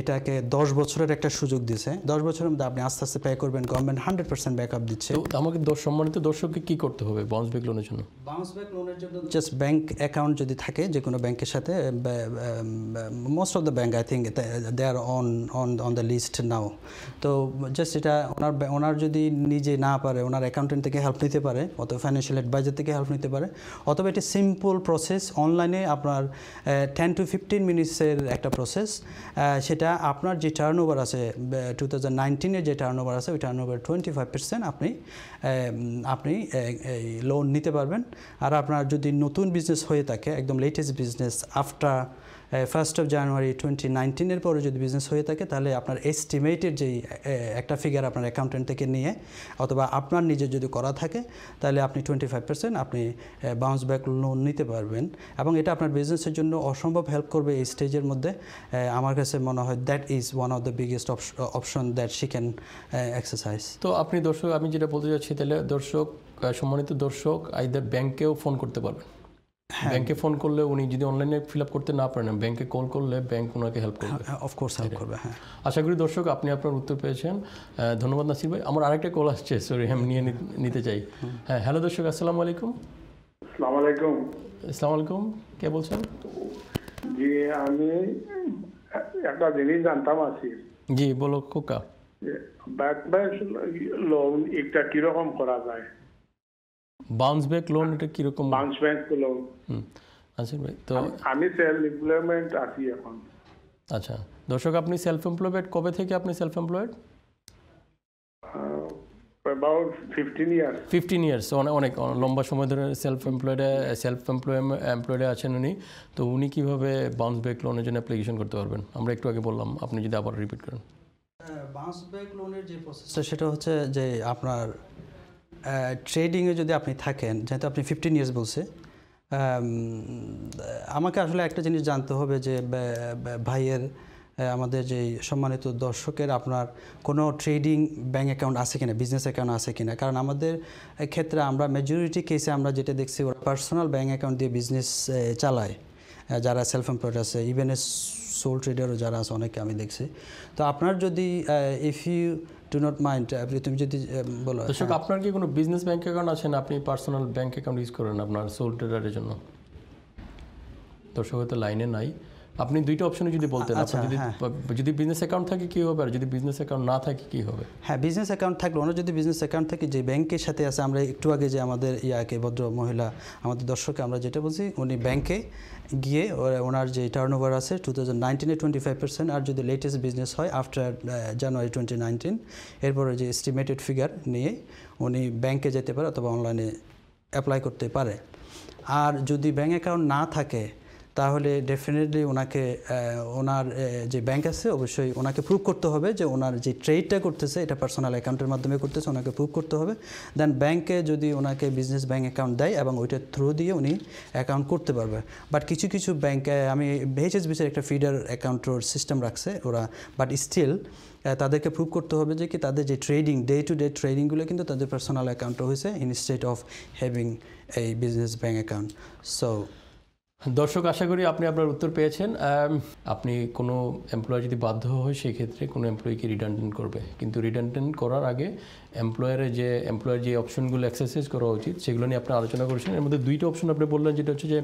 এটাকে দশ বছরের একটা সুযোগ দিয়েছে দশ বছরের মধ্যে আপনি আস্তে আস্তে পে করবেন government hundred percent back up দিচ্ছে আমাকে সম্মানিত দর্শককে কী করতে হবে বাউন্স ব্যাক লোনের জন্য বাউন্স ব্যাক লোনের জন্য জাস্ট ব্যাংক অ্যাকাউন্ট যদি থাকে যে কোনো ব্যাংকের সাথে most of the bank I think they are on on on the list now তো জাস্ট এটা ওনার ওনার যদি নিজে না পারে ওনার অ্যাকাউন্টেন্ট থেকে হেল্প নিতে পারে অথবা ফাইন্যান্সিয়াল অ্যাডভাইজার থেকে হেল্প নিতে পারে অথবা এটি সিম্পল প্রসেস অনলাইনে আপনার টেন টু ফিফটিন মিনিটসের একটা প্রসেস সেটা আপনার যে টার্ন ওভার আছে টু থাউজেন্ড নাইনটিনের যে টার্ন ওভার আছে ওই turn over twenty five percent আপনি আপনি লোন নিতে পারবেন আর আপনার যদি নতুন বিজনেস হয়ে থাকে একদম latest business after first of January twenty নাইনটিনের পরে যদি বিজনেস হয়ে থাকে তাহলে আপনার এস্টিমেটেড যেই একটা ফিগার আপনার অ্যাকাউন্টেন্ট থেকে নিয়ে অথবা আপনার নিজে যদি করা থাকে তাহলে আপনি টোয়েন্টি ফাইভ পার্সেন্ট আপনি বাউন্স ব্যাক লোন নিতে পারবেন এবং এটা আপনার বিজনেসের জন্য অসম্ভব হেল্প করবে এই স্টেজের মধ্যে আমার কাছে মনে হয় that is one of the biggest option that she can exercise তো আপনি দর্শক আমি যেটা বলতে চাচ্ছি তাহলে দর্শক সম্মানিত দর্শক আইদার ব্যাংকেও ফোন করতে পারবেন হ্যাঁ। ব্যাংকে ফোন করলে উনি যদি অনলাইনে ফিল আপ করতে না পারেন ব্যাংকে কল করলে ব্যাংক ওনাকে হেল্প করবে অফকোর্স হ্যাঁ, হেল্প করবে হ্যাঁ আশা করি দর্শক আপনি আপনার উত্তর পেয়েছেন ধন্যবাদ নাসির ভাই আমার আরেকটা কল আসছে সরি আমি নিয়ে নিতে চাই হ্যাঁ হ্যালো দর্শক আসসালামু আলাইকুম আসসালামু আলাইকুম আসসালামু আলাইকুম কে বলছেন জি আমি একটা জিনিস জানতাম আছি জি বলো কোকা ব্যাংক লোন এটা কিরকম করা যায় বাউন্স ব্যাক লোন এটা কিরকম বাউন্স ব্যাক লোন আচ্ছা ভাই তো আমি সেলফ এমপ্লয়মেন্ট আছি এখন আচ্ছা দর্শক আপনি সেলফ এমপ্লয়েড কবে থেকে আপনি self employed fifteen years fifteen years অনেক লম্বা সময় ধরে সেলফ এমপ্লয়েডে সেলফ এমপ্লয় এমপ্লয়েডে আছেন উনি তো উনি কীভাবে বাউন্স ব্যাক লোনের জন্য অ্যাপ্লিকেশন করতে পারবেন আমরা একটু আগে বললাম আপনি যদি আবার রিপিট করেন বাউন্স ব্যাক লোনের যে প্রসেসটা সেটা হচ্ছে যে আপনার ট্রেডিংয়ে যদি আপনি থাকেন যেহেতু আপনি ফিফটিন ইয়ার্স বলছে আমাকে আসলে একটা জিনিস জানতে হবে যে ভাইয়ের আমাদের যে সম্মানিত দর্শকের আপনার কোনো ট্রেডিং ব্যাঙ্ক অ্যাকাউন্ট আছে কিনা বিজনেস অ্যাকাউন্ট আছে কিনা কারণ আমাদের ক্ষেত্রে আমরা মেজরিটি কেসে আমরা যেটা দেখছি ওরা পার্সোনাল ব্যাঙ্ক অ্যাকাউন্ট দিয়ে বিজনেস চালায় যারা সেলফ এমপ্লয়েড আছে ইভেন এ সোল ট্রেডারও যারা আছে অনেকে আমি দেখছি তো আপনার যদি if you do not mind আপনি তুমি যদি um, বলো দর্শক হ্যাঁ। আপনার কি কোনো বিজনেস ব্যাংক অ্যাকাউন্ট আছে না আপনি পার্সোনাল ব্যাংক অ্যাকাউন্ট ইউজ করেন আপনার সোল ট্রেডারের জন্য দর্শক হয়তো লাইনে নাই আপনি দুইটা অপশনে যদি বলতেন আচ্ছা যদি হ্যাঁ। যদি বিজনেস অ্যাকাউন্ট থাকে কি হবে আর যদি বিজনেস অ্যাকাউন্ট না থাকে কি হবে হ্যাঁ বিজনেস অ্যাকাউন্ট থাকলে ওনার যদি বিজনেস অ্যাকাউন্ট থাকে যে ব্যাংকের সাথে আছে আমরা একটু আগে যে আমাদের ইয়াকে ভদ্র মহিলা আমাদের দর্শককে আমরা যেটা বলছি উনি ব্যাংকে গিয়ে ওনার যে টার্ন ওভার আছে টু থাউজেন্ড নাইনটিনে টোয়েন্টি ফাইভ পার্সেন্ট আর যদি লেটেস্ট বিজনেস হয় আফটার জানুয়ারি টোয়েন্টি নাইনটিন এরপরে যে এস্টিমেটেড ফিগার নিয়ে উনি ব্যাংকে যেতে পারে অথবা অনলাইনে অ্যাপ্লাই করতে পারে আর যদি ব্যাংক অ্যাকাউন্ট না থাকে তাহলে ডেফিনেটলি ওনাকে ওনার যে ব্যাংক আছে অবশ্যই ওনাকে প্রুভ করতে হবে যে ওনার যে ট্রেডটা করতেছে এটা পার্সোনাল অ্যাকাউন্টের মাধ্যমে করতেছে ওনাকে প্রুভ করতে হবে দেন ব্যাংকে যদি ওনাকে বিজনেস ব্যাংক অ্যাকাউন্ট দেয় এবং ওইটার থ্রু দিয়ে উনি অ্যাকাউন্ট করতে পারবে বাট কিছু কিছু ব্যাংকে আমি এইচএসবিসির একটা ফিডার অ্যাকাউন্টের সিস্টেম রাখছে ওরা বাট স্টিল তাদেরকে প্রুভ করতে হবে যে কি তাদের যে ট্রেডিং ডে টু ডে ট্রেডিংগুলো কিন্তু তাদের পার্সোনাল অ্যাকাউন্টও হয়েছে ইনস্টেড অফ হ্যাভিং এই বিজনেস ব্যাংক অ্যাকাউন্ট সো দর্শক আশা করি আপনি আপনার উত্তর পেয়েছেন আপনি কোনো এমপ্লয় যদি বাধ্য হয় সেই ক্ষেত্রে কোনো এমপ্লয়িকে রিডান্ডেন্ট করবে কিন্তু রিডান্ডেন্ট করার আগে এমপ্লয়ারের যে এমপ্লয়ার যে অপশনগুলো এক্সারসাইজ করা উচিত সেগুলো নিয়ে আপনি আলোচনা করেছেন এর মধ্যে দুইটা অপশন আপনি বললেন যেটা হচ্ছে যে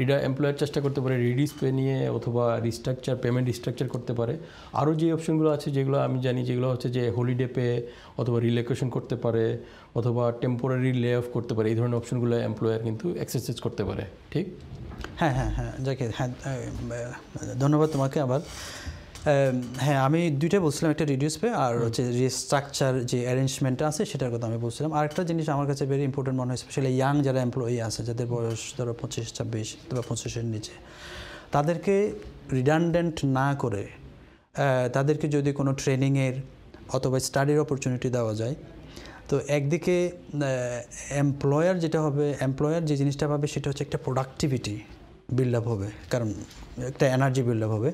রিডার এমপ্লয়ার চেষ্টা করতে পারে রিডিস পে নিয়ে অথবা রিস্ট্রাকচার পেমেন্ট রিস্ট্রাকচার করতে পারে আরও যে অপশনগুলো আছে যেগুলো আমি জানি যেগুলো হচ্ছে যে হলিডে পে অথবা রিলেকেশন করতে পারে অথবা টেম্পোরারি লে অফ করতে পারে এই ধরনের অপশনগুলো এমপ্লয়ার কিন্তু এক্সারসাইজ করতে পারে ঠিক হ্যাঁ হ্যাঁ হ্যাঁ যাকে হ্যাঁ ধন্যবাদ তোমাকে আবার হ্যাঁ আমি দুইটাই বলছিলাম একটা রিডিউস পে আর হচ্ছে যে স্ট্রাকচার যে অ্যারেঞ্জমেন্ট আছে সেটার কথা আমি বলছিলাম আরেকটা জিনিস আমার কাছে ভেরি ইম্পর্টেন্ট মনে হয় স্পেশালি ইয়াং যারা এমপ্লয়ি আছে যাদের বয়স ধরো পঁচিশ ছাব্বিশ বা পঁচিশের নিচে তাদেরকে রিডান্ডেন্ট না করে তাদেরকে যদি কোনো ট্রেনিংয়ের অথবা স্টাডির অপরচুনিটি দেওয়া যায় তো একদিকে এমপ্লয়ার যেটা হবে এমপ্লয়ার যে জিনিসটা পাবে সেটা হচ্ছে একটা প্রোডাক্টিভিটি বিল্ড আপ হবে কারণ একটা এনার্জি বিল্ড আপ হবে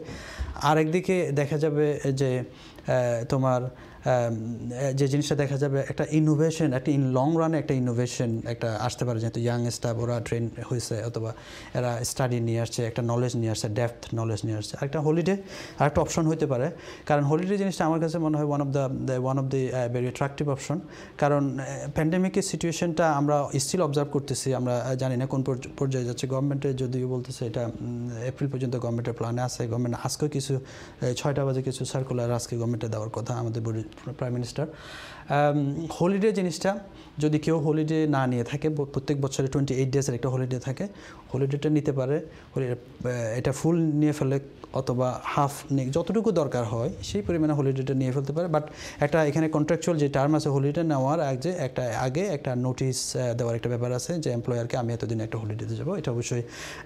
আরেকদিকে দেখা যাবে যে তোমার যে জিনিসটা দেখা যাবে একটা ইনোভেশন একটা ইন লং রানে একটা ইনোভেশন একটা আসতে পারে যেহেতু ইয়াং স্টাফ ওরা ট্রেন হয়েছে অথবা এরা স্টাডি নিয়ে আসছে একটা নলেজ নিয়ে আসছে ডেপথ নলেজ নিয়ে আসছে আরেকটা হলিডে আরেকটা অপশন হতে পারে কারণ হলিডে জিনিসটা আমার কাছে মনে হয় one of the one of the very attractive option কারণ প্যান্ডেমিকের সিচুয়েশনটা আমরা স্টিল অবজার্ভ করতেছি আমরা জানি না কোন পর্যায়ে যাচ্ছে গভর্নমেন্টের যদিও বলতেছে এটা এপ্রিল পর্যন্ত গভর্নমেন্টের প্ল্যানে আছে গভর্নমেন্ট আজকেও কিছু ছয়টা বাজে কিছু সার্কুলার আজকে গভর্নমেন্টে দেওয়ার কথা আমাদের Prime Minister. হলিডে um, জিনিসটা যদি কেউ হলিডে না নিয়ে থাকে প্রত্যেক বছরে টোয়েন্টি এইট ডেজের একটা হলিডে থাকে হলিডেটা নিতে পারে এটা ফুল নিয়ে ফেলে অথবা হাফ নিয়ে যতটুকু দরকার হয় সেই পরিমাণে হলিডেটা নিয়ে ফেলতে পারে বাট একটা এখানে কন্ট্রাকচুয়াল যে টার্ম আছে হলিডে নেওয়ার আগে একটা আগে একটা নোটিস দেওয়ার একটা ব্যাপার আছে যে এমপ্লয়ারকে আমি এতদিন একটা হলিডেতে যাবো এটা অবশ্যই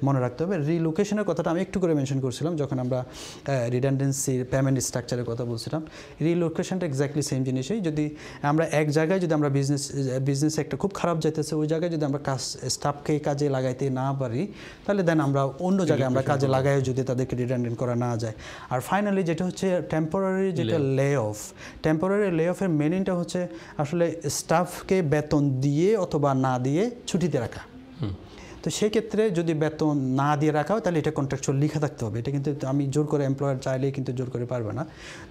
মনে রাখতে হবে রিলোকেশনের কথাটা আমি একটু করে মেনশন করছিলাম যখন আমরা রিডান্ডেন্সির পেমেন্ট স্ট্রাকচারের কথা বলছিলাম রিলোকেশনটা এক্স্যাক্টলি সেম জিনিসই যদি আমরা এক জায়গায় যদি আমরা বিজনেস বিজনেস একটা খুব খারাপ যেতেছে ওই জায়গায় যদি আমরা কাজ স্টাফকে কাজে লাগাইতে না পারি তাহলে দেন আমরা অন্য জায়গায় আমরা কাজে লাগাই যদি তাদেরকে রিটার্ন করা না যায় আর ফাইনালি যেটা হচ্ছে টেম্পোরারি যেটা লে অফ টেম্পোরারি লে অফের মেনিংটা হচ্ছে আসলে স্টাফকে বেতন দিয়ে অথবা না দিয়ে ছুটিতে রাখা তো সেক্ষেত্রে যদি বেতন না দিয়ে রাখা হয় তাহলে এটা কন্ট্রাকচুয়াল লিখা থাকতে হবে এটা কিন্তু আমি জোর করে এমপ্লয়ার চাইলেই কিন্তু জোর করে পারবে না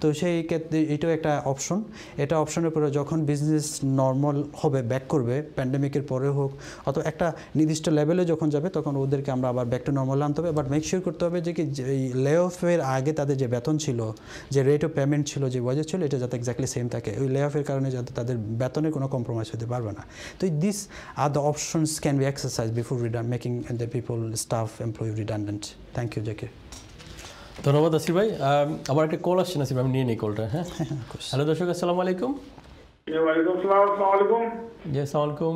তো সেই ক্ষেত্রে এটাও একটা অপশন এটা অপশনের পরে যখন বিজনেস নর্মাল হবে ব্যাক করবে প্যান্ডেমিকের পরে হোক অথবা একটা নির্দিষ্ট লেভেলে যখন যাবে তখন ওদেরকে আমরা আবার ব্যাক টু নর্মাল আনতে হবে বাট মেক শিওর করতে হবে যে কি এই লে অফের আগে তাদের যে বেতন ছিল যে রেট অফ পেমেন্ট ছিল যে ওয়াজেস ছিল এটা যাতে এক্স্যাক্টলি সেম থাকে ওই লে অফের কারণে যাতে তাদের বেতনের কোনো কম্প্রোমাইজ হতে পারবে না তো this are the options can be exercise before reader are making the people, staff, employee redundant. Thank you, Jackie. ধন্যবাদ আসির ভাই আমার একটা কল আসছে ভাই আমি নিয়ে নিই কলটা হ্যাঁ হ্যালো দর্শক আসসালামু আলাইকুম ওয়ালাইকুম আসসালাম আলাইকুম জি আসসালামু আলাইকুম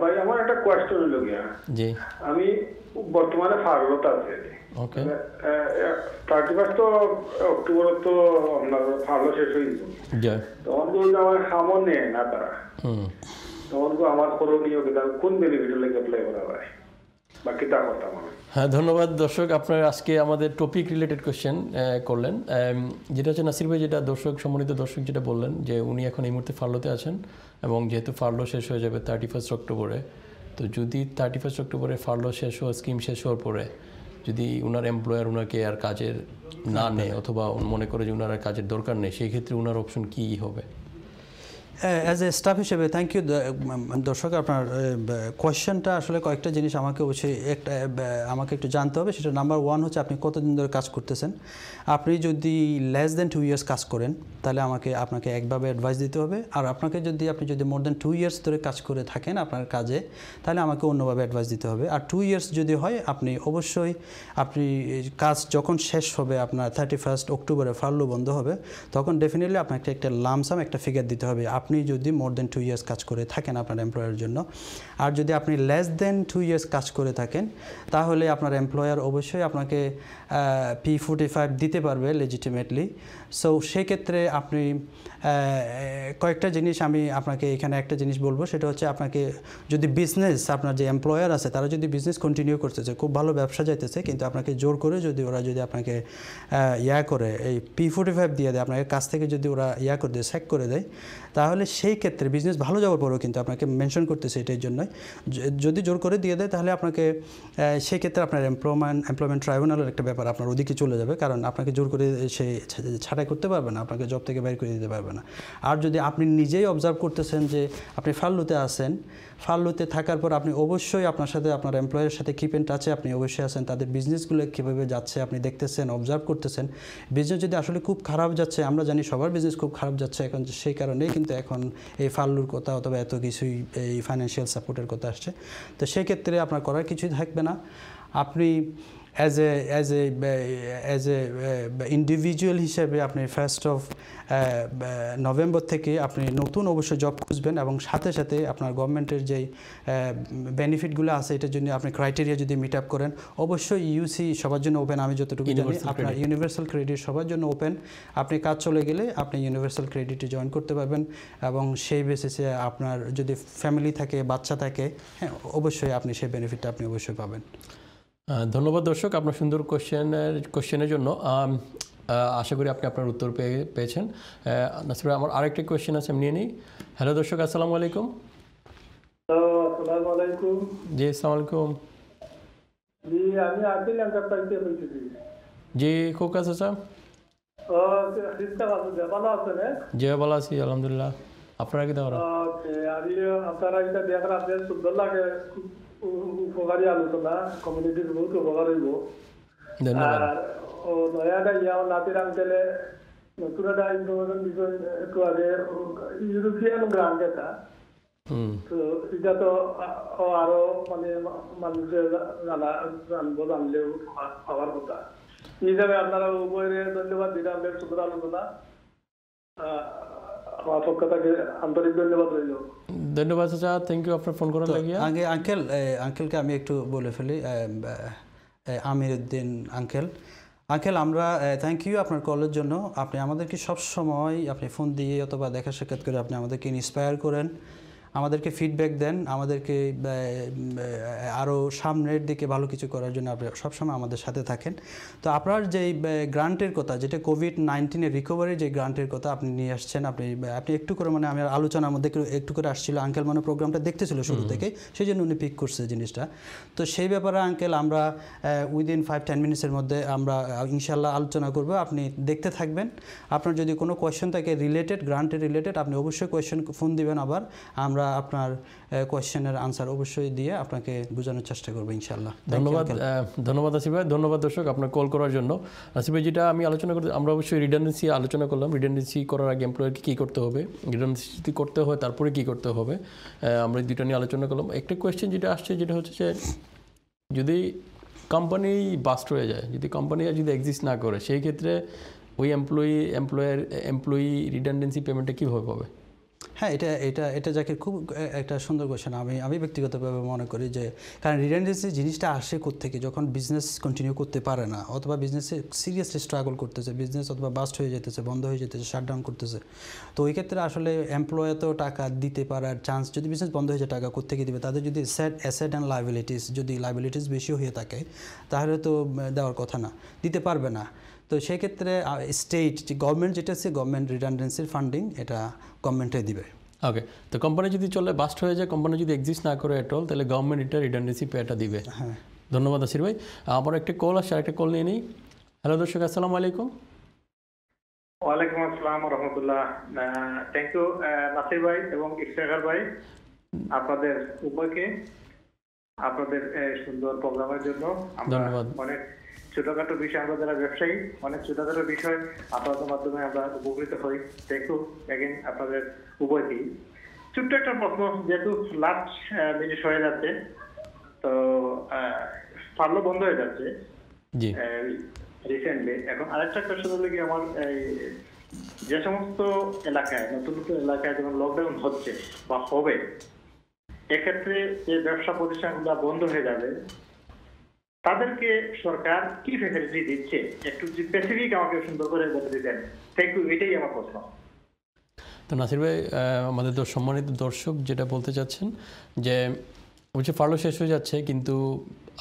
ভাই আমার একটা কোয়েশ্চন হলো গিয়া জি আমি বর্তমানে ফার্গত আছি ওকে 31 তো অক্টোবর তো আপনার ফার্লো শেষ হয়ে গেছে জি তখন তো আমার খামও নেয় না তারা হুম আমার করণীয় কোন বেনিফিটের লাগে অ্যাপ্লাই করা হয় হ্যাঁ ধন্যবাদ দর্শক আপনার আজকে আমাদের টপিক রিলেটেড কোয়েশ্চেন করলেন যেটা হচ্ছে নাসির ভাই যেটা দর্শক সম্মানিত দর্শক যেটা বললেন যে উনি এখন এই মুহূর্তে ফার্লোতে আছেন এবং যেহেতু ফার্লো শেষ হয়ে যাবে থার্টি ফার্স্ট অক্টোবরে তো যদি থার্টি ফার্স্ট অক্টোবরে ফার্লো শেষ হওয়া স্কিম শেষ হওয়ার পরে যদি ওনার এমপ্লয়ার ওনাকে আর কাজের না হ্যাঁ, নেয় হ্যাঁ। অথবা মনে করে যে ওনার আর কাজের দরকার নেই সেই ক্ষেত্রে ওনার অপশন কী হবে অ্যাজ এ স্টাফ হিসেবে থ্যাংক ইউ um, um, দর্শক আপনার কোয়েশ্চেনটা uh, আসলে কয়েকটা জিনিস আমাকে অবশ্যই একটা uh, আমাকে একটু জানতে হবে সেটা নাম্বার ওয়ান হচ্ছে আপনি কতদিন ধরে কাজ করতেছেন আপনি যদি লেস দেন টু ইয়ার্স কাজ করেন তাহলে আমাকে আপনাকে একভাবে অ্যাডভাইস দিতে হবে আর আপনাকে যদি আপনি যদি মোর দেন টু ইয়ার্স ধরে কাজ করে থাকেন আপনার কাজে তাহলে আমাকে অন্যভাবে অ্যাডভাইস দিতে হবে আর টু ইয়ার্স যদি হয় আপনি অবশ্যই আপনি কাজ যখন শেষ হবে আপনার থার্টি ফার্স্ট অক্টোবরে ফার্লো বন্ধ হবে তখন ডেফিনেটলি আপনাকে একটা লামসাম একটা ফিগার দিতে হবে আপনি যদি মোর দেন টু ইয়ার্স কাজ করে থাকেন আপনার এমপ্লয়ার জন্য আর যদি আপনি লেস দেন টু ইয়ার্স কাজ করে থাকেন তাহলে আপনার এমপ্লয়ার অবশ্যই আপনাকে পি ফোর্টি ফাইভ দিতে পারবে লেজিটিমেটলি সো সেক্ষেত্রে আপনি কয়েকটা জিনিস আমি আপনাকে এখানে একটা জিনিস বলবো সেটা হচ্ছে আপনাকে যদি বিজনেস আপনার যে এমপ্লয়ার আছে তারা যদি বিজনেস কন্টিনিউ করতেছে খুব ভালো ব্যবসা যাইতেছে কিন্তু আপনাকে জোর করে যদি ওরা যদি আপনাকে ইয়া করে এই পি ফোর্টি ফাইভ দিয়ে দেয় আপনাকে কাছ থেকে যদি ওরা ইয়া করে দেয় স্যাক করে দেয় তাহলে তাহলে সেই ক্ষেত্রে বিজনেস ভালো যাওয়ার পরেও কিন্তু আপনাকে মেনশন করতেছে এটার জন্যই যদি জোর করে দিয়ে দেয় তাহলে আপনাকে সেই ক্ষেত্রে আপনার এমপ্লয়মেন্ট এমপ্লয়মেন্ট ট্রাইব্যুনালের একটা ব্যাপার আপনার ওদিকে চলে যাবে কারণ আপনাকে জোর করে সে ছাঁটাই করতে পারবে না আপনাকে জব থেকে বাইর করে দিতে পারবে না আর যদি আপনি নিজেই অবজার্ভ করতেছেন যে আপনি ফাল্লুতে আছেন ফার্লোতে থাকার পর আপনি অবশ্যই আপনার সাথে আপনার এমপ্লয়ের সাথে কিপ ইন টাচে আপনি অবশ্যই আছেন তাদের বিজনেসগুলো কীভাবে যাচ্ছে আপনি দেখতেছেন অবজার্ভ করতেছেন বিজনেস যদি আসলে খুব খারাপ যাচ্ছে আমরা জানি সবার বিজনেস খুব খারাপ যাচ্ছে এখন সেই কারণেই কিন্তু এখন এই ফার্লুর কথা অথবা এত কিছুই এই ফাইন্যান্সিয়াল সাপোর্টের কথা আসছে তো সেক্ষেত্রে আপনার করার কিছুই থাকবে না আপনি as a as a as a individual হিসেবে আপনি ফার্স্ট অফ নভেম্বর থেকে আপনি নতুন অবশ্যই জব খুঁজবেন এবং সাথে সাথে আপনার গভর্নমেন্টের যেই বেনিফিটগুলো uh, আছে এটার জন্য আপনি ক্রাইটেরিয়া যদি মিট আপ করেন অবশ্যই ইউসি সবার জন্য ওপেন আমি যতটুকু জানি আপনার ইউনিভার্সাল ক্রেডিট সবার জন্য ওপেন আপনি কাজ চলে গেলে আপনি ইউনিভার্সাল ক্রেডিটে জয়েন করতে পারবেন এবং সেই বেসিসে আপনার যদি ফ্যামিলি থাকে বাচ্চা থাকে হ্যাঁ অবশ্যই আপনি সেই বেনিফিটটা আপনি অবশ্যই পাবেন ধন্যবাদ দর্শক আপনার সুন্দর কোশ্চেনের কোশ্চেনের জন্য আশা করি আপনি আপনার উত্তর পেয়ে পেয়েছেন নাসির আমার আরেকটি কোয়েশ্চেন আছে নিয়ে নিই হ্যালো দর্শক আসসালামু আলাইকুম জি আসসালামু আলাইকুম জি আচ্ছা, জি ভালো আছি আলহামদুলিল্লাহ আপনারা কি দেওয়া আচ্ছা, আপনারা উপকারী আলোচনা কমিউনিটির বহুত উপকার হইব আর ও নয়াটা ইয়াও নাতির আঙ্কেলে নতুন একটা ইনফরমেশন বিষয় একটু আগে ইউরোপিয়ান গ্রান্ট এটা তো এটা তো আরো মানে মানুষের জানা জানবো জানলেও পাওয়ার কথা এই হিসাবে আপনারা উভয়ের ধন্যবাদ দিলাম সুন্দর আলোচনা ধন্যবাদ চাচা থ্যাংক ইউ আপনার ফোন করার লাগিয়া আগে আঙ্কেল আঙ্কেলকে আমি একটু বলে ফেলি আমির উদ্দিন আঙ্কেল আঙ্কেল আমরা থ্যাংক ইউ আপনার কলের জন্য আপনি আমাদেরকে সব সময় আপনি ফোন দিয়ে অথবা দেখা সাক্ষাৎ করে আপনি আমাদেরকে ইন্সপায়ার করেন আমাদেরকে ফিডব্যাক দেন আমাদেরকে আরও সামনের দিকে ভালো কিছু করার জন্য আপনি সবসময় আমাদের সাথে থাকেন তো আপনার যেই গ্রান্টের কথা যেটা কোভিড নাইন্টিনের রিকভারি যে গ্রান্টের কথা আপনি নিয়ে আসছেন আপনি আপনি একটু করে মানে আমার আলোচনার মধ্যে একটু করে আসছিল আঙ্কেল মানে প্রোগ্রামটা দেখতেছিল শুরু থেকে সেই জন্য উনি পিক করছে জিনিসটা তো সেই ব্যাপারে আঙ্কেল আমরা উইদিন ফাইভ টেন মিনিটসের মধ্যে আমরা ইনশাল্লাহ আলোচনা করব আপনি দেখতে থাকবেন আপনার যদি কোনো কোয়েশ্চেন থাকে রিলেটেড গ্রান্টের রিলেটেড আপনি অবশ্যই কোয়েশ্চেন ফোন দিবেন আবার আমরা আমরা আপনার কোয়েশ্চেনের আনসার অবশ্যই দিয়ে আপনাকে বোঝানোর চেষ্টা করবো ইনশাল্লাহ ধন্যবাদ ধন্যবাদ আসিফ ভাই ধন্যবাদ দর্শক আপনার কল করার জন্য আসিফ ভাই যেটা আমি আলোচনা করতে আমরা অবশ্যই রিডান্ডেন্সি আলোচনা করলাম রিডান্ডেন্সি করার আগে এমপ্লয়ারকে কী করতে হবে রিডান্ডেন্সি যদি করতে হয় তারপরে কী করতে হবে আমরা দুটো নিয়ে আলোচনা করলাম একটা কোয়েশ্চেন যেটা আসছে যেটা হচ্ছে যে যদি কোম্পানি বাস্ট হয়ে যায় যদি কোম্পানি যদি এক্সিস্ট না করে সেই ক্ষেত্রে ওই এমপ্লয়ি এমপ্লয়ার এমপ্লয়ি রিডান্ডেন্সি পেমেন্টটা কীভাবে পাবে হ্যাঁ এটা এটা এটা যাকে খুব একটা সুন্দর কোশ্চেন আমি আমি ব্যক্তিগতভাবে মনে করি যে কারণ রিডেন্ডেন্সি জিনিসটা আসে থেকে যখন বিজনেস কন্টিনিউ করতে পারে না অথবা বিজনেসে সিরিয়াসলি স্ট্রাগল করতেছে বিজনেস অথবা বাস্ট হয়ে যেতেছে বন্ধ হয়ে যেতেছে শাটডাউন করতেছে তো ওই ক্ষেত্রে আসলে এমপ্লয়ে তো টাকা দিতে পারার চান্স যদি বিজনেস বন্ধ হয়ে যায় টাকা থেকে দিবে তাদের যদি স্যাট অ্যাসেট অ্যান্ড লাইবিলিটিস যদি লাইবিলিটিস বেশি হয়ে থাকে তাহলে তো দেওয়ার কথা না দিতে পারবে না তো সেক্ষেত্রে স্টেট গভর্নমেন্ট যেটা সে গভর্নমেন্ট রিডান্ডেন্সির ফান্ডিং এটা গভর্নমেন্টে দিবে ওকে তো কোম্পানি যদি চলে বাস্ট হয়ে যায় কোম্পানি যদি এক্সিস্ট না করে অ্যাট অল তাহলে গভর্নমেন্ট এটা রিটার্নেন্সি পেটা দিবে হ্যাঁ ধন্যবাদ আসির ভাই আমার একটা কল আসছে আরেকটা কল নিয়ে নিই হ্যালো দর্শক আসসালামু আলাইকুম ওয়ালাইকুম আসসালাম রহমতুল্লাহ থ্যাংক ইউ নাসির ভাই এবং ইফতেখার ভাই আপনাদের উভয়কে আপনাদের সুন্দর প্রোগ্রামের জন্য ধন্যবাদ অনেক ছোটখাটো বিষয় আমরা যারা ব্যবসায়ী অনেক ছোটখাটো বিষয় আপনাদের মাধ্যমে আমরা উপকৃত হই দেখো এগেন আপনাদের উভয়কেই ছোট্ট একটা প্রশ্ন যেহেতু লাস্ট মিনিট হয়ে যাচ্ছে তো পার্লো বন্ধ হয়ে যাচ্ছে রিসেন্টলি এখন আরেকটা কোয়েশ্চন হলো কি আমার যে সমস্ত এলাকায় নতুন নতুন এলাকায় যেমন লকডাউন হচ্ছে বা হবে এক্ষেত্রে যে ব্যবসা প্রতিষ্ঠানগুলো বন্ধ হয়ে যাবে তাদেরকে সরকার কি ফেসিলিটি দিচ্ছে একটু স্পেসিফিক আমাকে সুন্দর করে বলে দিতেন থ্যাংক ইউ এটাই আমার প্রশ্ন তো নাসির ভাই আমাদের সম্মানিত দর্শক যেটা বলতে চাচ্ছেন যে অবশ্য ফালো শেষ হয়ে যাচ্ছে কিন্তু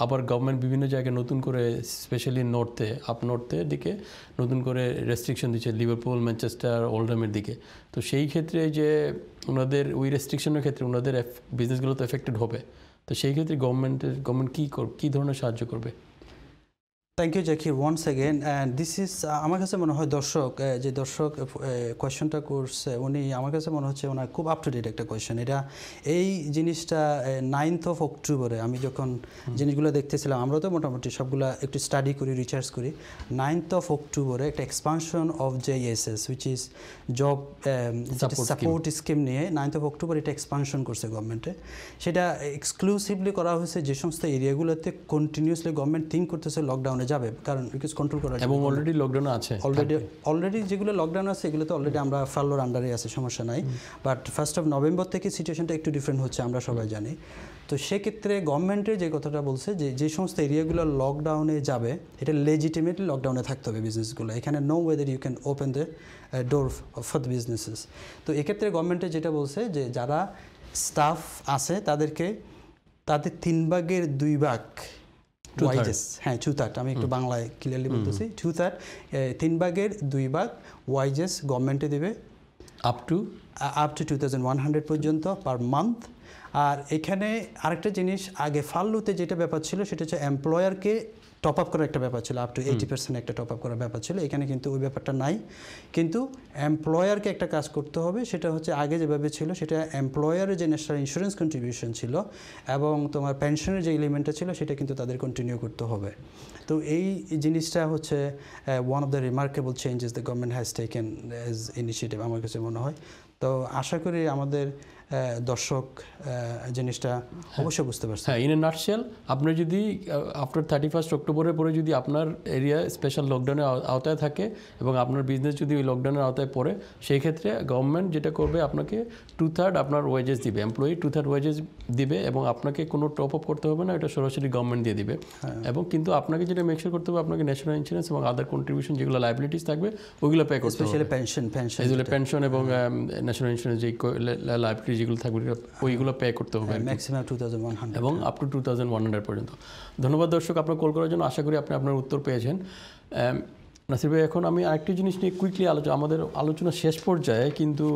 আবার গভর্নমেন্ট বিভিন্ন জায়গায় নতুন করে স্পেশালি নর্থে আপ নর্থের দিকে নতুন করে রেস্ট্রিকশন দিচ্ছে লিভারপুল ম্যানচেস্টার ওল্ডামের দিকে তো সেই ক্ষেত্রে যে ওনাদের ওই রেস্ট্রিকশনের ক্ষেত্রে ওনাদের বিজনেসগুলো তো এফেক্টেড হবে তো সেই ক্ষেত্রে গভর্নমেন্টের গভর্নমেন্ট কী কী ধরনের সাহায্য করবে thank you Jackie once again and this is আমার কাছে মনে হয় দর্শক যে দর্শক কোয়েশ্চেনটা করছে উনি আমার কাছে মনে হচ্ছে ওনার খুব আপ টু ডেট একটা কোয়েশ্চেন এটা এই জিনিসটা নাইনথ অফ অক্টোবরে আমি যখন জিনিসগুলো দেখতেছিলাম আমরা তো মোটামুটি সবগুলো একটু স্টাডি করি রিচার্জ করি নাইনথ অফ অক্টোবরে একটা expansion of J S which is job support scheme নিয়ে নাইনথ অফ অক্টোবর এটা এক্সপানশন করছে গভর্নমেন্টে সেটা এক্সক্লুসিভলি করা হয়েছে যে সমস্ত এরিয়াগুলোতে কন্টিনিউসলি গভর্নমেন্ট থিঙ্ক করতেছে লকডাউনে লকডাউনে যাবে কারণ কিছু কন্ট্রোল করা এবং অলরেডি লকডাউন আছে অলরেডি অলরেডি যেগুলো লকডাউন আছে এগুলো তো অলরেডি আমরা ফালোর আন্ডারে আছে সমস্যা নাই বাট ফার্স্ট অফ নভেম্বর থেকে সিচুয়েশনটা একটু ডিফারেন্ট হচ্ছে আমরা সবাই জানি তো সেক্ষেত্রে গভর্নমেন্টের যে কথাটা বলছে যে যে সমস্ত এরিয়াগুলো লকডাউনে যাবে এটা লেজিটিমেটলি লকডাউনে থাকতে হবে বিজনেসগুলো এখানে no whether you can open the door for the businesses তো এক্ষেত্রে গভর্নমেন্টে যেটা বলছে যে যারা স্টাফ আছে তাদেরকে তাদের তিন ভাগের দুই ভাগ ওয়াইজেস হ্যাঁ টু থার্ড আমি একটু বাংলায় ক্লিয়ারলি বলতেছি টু থার্ড তিন ভাগের দুই ভাগ ওয়াইজেস গভর্নমেন্টে দেবে up to up to two thousand one hundred পর্যন্ত পার মান্থ আর এখানে আরেকটা জিনিস আগে ফাল্লুতে যেটা ব্যাপার ছিল সেটা হচ্ছে এমপ্লয়ারকে টপ আপ করার একটা ব্যাপার ছিল আপ টু এইটি পার্সেন্ট একটা টপ আপ করার ব্যাপার ছিল এখানে কিন্তু ওই ব্যাপারটা নাই কিন্তু এমপ্লয়ারকে একটা কাজ করতে হবে সেটা হচ্ছে আগে যেভাবে ছিল সেটা এমপ্লয়ারের যে ন্যাশনাল ইন্স্যুরেন্স কন্ট্রিবিউশন ছিল এবং তোমার পেনশনের যে এলিমেন্টটা ছিল সেটা কিন্তু তাদের কন্টিনিউ করতে হবে তো এই জিনিসটা হচ্ছে one of the remarkable changes the government has taken as initiative আমার কাছে মনে হয় তো আশা করি আমাদের দর্শক জিনিসটা হ্যাঁ। অবশ্যই বুঝতে পারছে হ্যাঁ ইন এ নাটসেল আপনি যদি আফটার থার্টি ফার্স্ট অক্টোবরের পরে যদি আপনার এরিয়া স্পেশাল লকডাউনের আওতায় থাকে এবং আপনার বিজনেস যদি ওই লকডাউনের আওতায় পড়ে সেই ক্ষেত্রে গভর্নমেন্ট যেটা করবে আপনাকে টু থার্ড আপনার ওয়েজেস দিবে এমপ্লয়ি টু থার্ড ওয়েজেস দিবে এবং আপনাকে কোনো টপ আপ করতে হবে না এটা সরাসরি গভর্নমেন্ট দিয়ে দিবে হ্যাঁ। এবং কিন্তু আপনাকে যেটা মেকশোর করতে হবে আপনাকে ন্যাশনাল ইন্স্যুরেন্স এবং আদার কন্ট্রিবিউশন যেগুলো লাইবিলিটিস থাকবে ওইগুলো পে করতে হবে পেনশন পেনশন পেনশন এবং ন্যাশনাল um, ইন্স্যুরেন্স যে লাইবিলিটি যেগুলো থাকবে ওইগুলো পে করতে হবে ম্যাক্সিমাম টু এবং up to two thousand one পর্যন্ত ধন্যবাদ দর্শক আপনার কল করার জন্য আশা করি আপনি আপনার উত্তর পেয়েছেন নাসির ভাই এখন আমি আরেকটি জিনিস নিয়ে কুইকলি আলোচনা আমাদের আলোচনা শেষ পর্যায়ে কিন্তু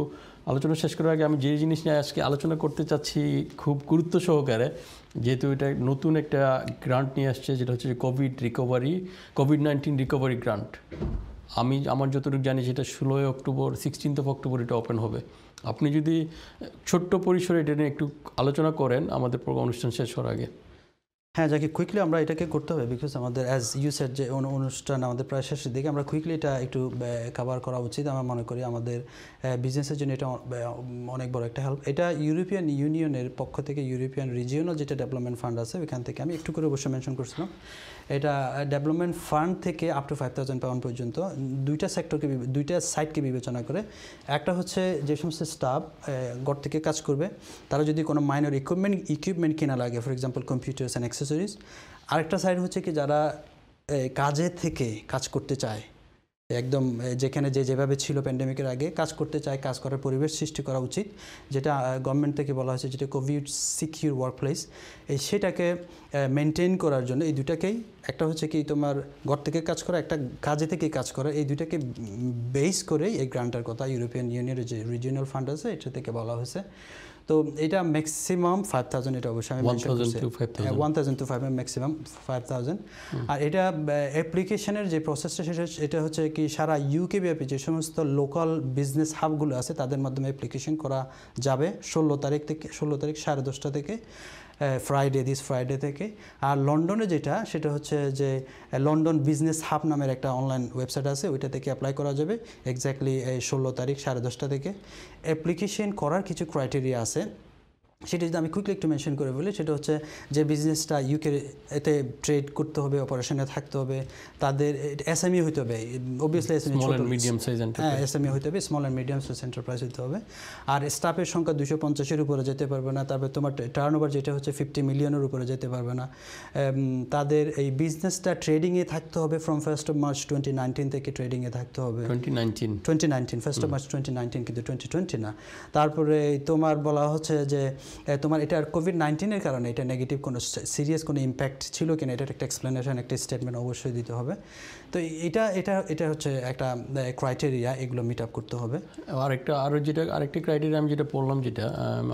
আলোচনা শেষ করার আগে আমি যে জিনিস নিয়ে আজকে আলোচনা করতে চাচ্ছি খুব গুরুত্ব সহকারে যেহেতু এটা নতুন একটা গ্রান্ট নিয়ে আসছে যেটা হচ্ছে Covid recovery Covid nineteen recovery grant আমি আমার যতটুকু জানি সেটা ষোলোই অক্টোবর সিক্সটিন্থ অফ অক্টোবর এটা ওপেন হবে আপনি যদি ছোট্ট পরিসরে এটা নিয়ে একটু আলোচনা করেন আমাদের অনুষ্ঠান শেষ হওয়ার আগে হ্যাঁ যাকে কুইকলি আমরা এটাকে করতে হবে বিকজ আমাদের অ্যাজ ইউ সেট যে অনুষ্ঠান আমাদের প্রায় শেষের দিকে আমরা কুইকলি এটা একটু কাভার করা উচিত আমরা মনে করি আমাদের বিজনেসের জন্য এটা অনেক বড় একটা হেল্প এটা ইউরোপিয়ান ইউনিয়নের পক্ষ থেকে ইউরোপিয়ান রিজিয়নও যেটা ডেভেলপমেন্ট ফান্ড আছে ওইখান থেকে আমি একটু করে অবশ্য মেনশন করছিলাম এটা ডেভেলপমেন্ট ফান্ড থেকে up to five thousand pound পর্যন্ত দুইটা সেক্টরকে দুইটা সাইটকে বিবেচনা করে একটা হচ্ছে যে সমস্ত স্টাফ ঘর থেকে কাজ করবে তারা যদি কোনো মাইনর ইকুইপমেন্ট ইকুইপমেন্ট কেনা লাগে for example computers and accessories আরেকটা সাইড হচ্ছে কি যারা কাজের থেকে কাজ করতে চায় একদম যেখানে যে যেভাবে ছিল প্যান্ডেমিকের আগে কাজ করতে চায় কাজ করার পরিবেশ সৃষ্টি করা উচিত যেটা গভর্নমেন্ট থেকে বলা হয়েছে যেটা কোভিড সিকিউর ওয়ার্কপ্লেস এই সেটাকে মেনটেন করার জন্য এই দুটাকেই একটা হচ্ছে কি তোমার ঘর থেকে কাজ করা একটা কাজে থেকে কাজ করা এই দুটাকে বেস করেই এই গ্রান্টার কথা ইউরোপিয়ান ইউনিয়নের যে রিজিওনাল ফান্ড আছে এটা থেকে বলা হয়েছে তো এটা ম্যাক্সিমাম ফাইভ থাউজেন্ড এটা অবশ্যই আমি one thousand two five maximum five thousand আর এটা অ্যাপ্লিকেশনের যে প্রসেসটা সেটা এটা হচ্ছে কি সারা ইউকে ব্যাপী যে সমস্ত লোকাল বিজনেস হাবগুলো আছে তাদের মাধ্যমে অ্যাপ্লিকেশন করা যাবে ষোলো তারিখ থেকে ষোলো তারিখ সাড়ে দশটা থেকে ফ্রাইডে দিস ফ্রাইডে থেকে আর লন্ডনে যেটা সেটা হচ্ছে যে লন্ডন বিজনেস হাব নামের একটা অনলাইন ওয়েবসাইট আছে ওইটা থেকে অ্যাপ্লাই করা যাবে এক্স্যাক্টলি ষোলো তারিখ সাড়ে দশটা থেকে অ্যাপ্লিকেশন করার কিছু ক্রাইটেরিয়া আছে সেটা যদি আমি কুইকলি একটু মেনশন করে বলি সেটা হচ্ছে যে বিজনেসটা ইউকে এতে ট্রেড করতে হবে অপারেশনে থাকতে হবে তাদের এস এম এসএমই হইতে হবে obviously S M medium size হ্যাঁ এসএমই হইতে হবে small and medium size enterprise হইতে হবে আর স্টাফের সংখ্যা দুশো পঞ্চাশের উপরে যেতে পারবে না তারপরে তোমার টার্ন ওভার যেটা হচ্ছে ফিফটি মিলিয়নের উপরে যেতে পারবে না তাদের এই বিজনেসটা ট্রেডিংয়ে থাকতে হবে from first of March twenty nineteen থেকে ট্রেডিংয়ে থাকতে হবে twenty nineteen twenty nineteen first of March twenty nineteen কিন্তু টোয়েন্টি টোয়েন্টি না তারপরে তোমার বলা হচ্ছে যে তোমার এটার কোভিড নাইন্টিনের কারণে এটা নেগেটিভ কোনো সিরিয়াস কোনো ইম্প্যাক্ট ছিল কিনা এটার একটা এক্সপ্লেনেশন একটা স্টেটমেন্ট অবশ্যই দিতে হবে তো এটা এটা এটা হচ্ছে একটা ক্রাইটেরিয়া এগুলো মিট আপ করতে হবে আর একটা আরও যেটা আরেকটি ক্রাইটেরিয়া আমি যেটা পড়লাম যেটা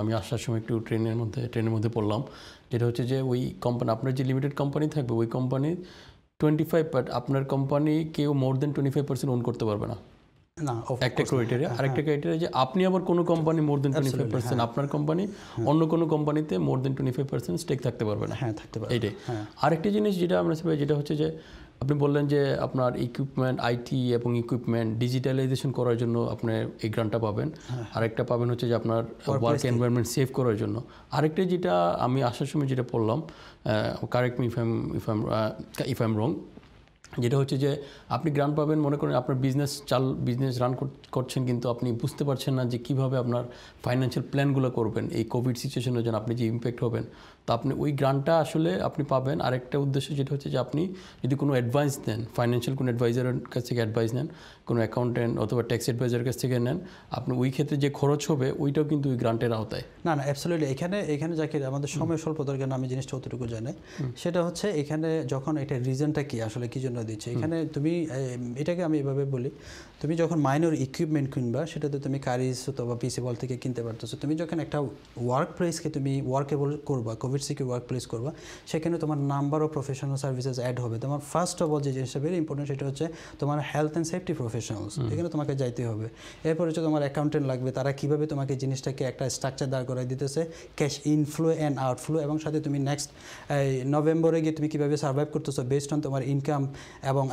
আমি আসার সময় একটু ট্রেনের মধ্যে ট্রেনের মধ্যে পড়লাম যেটা হচ্ছে যে ওই কোম্পানি আপনার যে লিমিটেড কোম্পানি থাকবে ওই কোম্পানি টোয়েন্টি ফাইভ আপনার কোম্পানি কেউ more than twenty five percent own করতে পারবে না একটা ক্রাইটেরিয়া হ্যাঁ, আরেকটা ক্রাইটেরিয়া হ্যাঁ। যে আপনি আবার কোনো company more than twenty five percent আপনার কোম্পানি হ্যাঁ। অন্য কোনো কোম্পানিতে more than twenty five percent stake থাকতে পারবে না হ্যাঁ থাকতে পারবে এটাই জিনিস যেটা আমরা সবাই যেটা হচ্ছে যে আপনি বললেন যে আপনার ইকুইপমেন্ট আইটি এবং ইকুইপমেন্ট ডিজিটালাইজেশন করার জন্য আপনি এই গ্রান্টটা পাবেন আরেকটা পাবেন হচ্ছে যে আপনার ওয়ার্ক এনভায়রনমেন্ট সেভ করার জন্য আরেকটা যেটা আমি আসার সময় যেটা পড়লাম correct if I if I if I am wrong যেটা হচ্ছে যে আপনি গ্রান্ট পাবেন মনে করেন আপনার বিজনেস চাল বিজনেস রান করছেন কিন্তু আপনি বুঝতে পারছেন না যে কিভাবে আপনার ফাইন্যান্সিয়াল প্ল্যানগুলো করবেন এই কোভিড সিচুয়েশনের জন্য আপনি যে ইম্প্যাক্ট হবেন তো আপনি ওই গ্রান্টটা আসলে আপনি পাবেন আরেকটা উদ্দেশ্য যেটা হচ্ছে যে আপনি যদি কোনো অ্যাডভাইস নেন ফাইন্যান্সিয়াল কোনো অ্যাডভাইজারের কাছ থেকে অ্যাডভাইস নেন কোনো অ্যাকাউন্টেন্ট অথবা ট্যাক্স অ্যাডভাইজারের কাছ থেকে নেন আপনি ওই ক্ষেত্রে যে খরচ হবে ওইটাও কিন্তু ওই গ্রান্টের আওতায় না না অ্যাবসোলিউটলি এখানে এখানে যাকে আমাদের সময় স্বল্প দরকার আমি জিনিসটা অতটুকু জানি সেটা হচ্ছে এখানে যখন এটা রিজনটা কি আসলে কী জন্য দিচ্ছে এখানে তুমি এটাকে আমি এভাবে বলি তুমি যখন মাইনর ইকুইপমেন্ট কিনবা সেটাতে তুমি কারিজ অথবা পিসি বল থেকে কিনতে পারতেছো তুমি যখন একটা ওয়ার্ক প্লেসকে তুমি ওয়ার্কেবল করবা কোভিড সিকিউর ওয়ার্ক প্লেস করবো সেখানে তোমার number of professional services add হবে তোমার ফার্স্ট অফ অল যে জিনিসটা ভেরি ইম্পর্টেন্ট সেটা হচ্ছে তোমার হেলথ অ্যান্ড সেফটি প্রফেশনালস এখানে তোমাকে যাইতে হবে এরপর হচ্ছে তোমার অ্যাকাউন্টেন্ট লাগবে তারা কীভাবে তোমাকে জিনিসটাকে একটা স্ট্রাকচার দাঁড় করাই দিতেছে ক্যাশ ইনফ্লো অ্যান্ড আউটফ্লো এবং সাথে তুমি নেক্সট নভেম্বরে গিয়ে তুমি কীভাবে সার্ভাইভ করতেছো বেসড অন তোমার ইনকাম এবং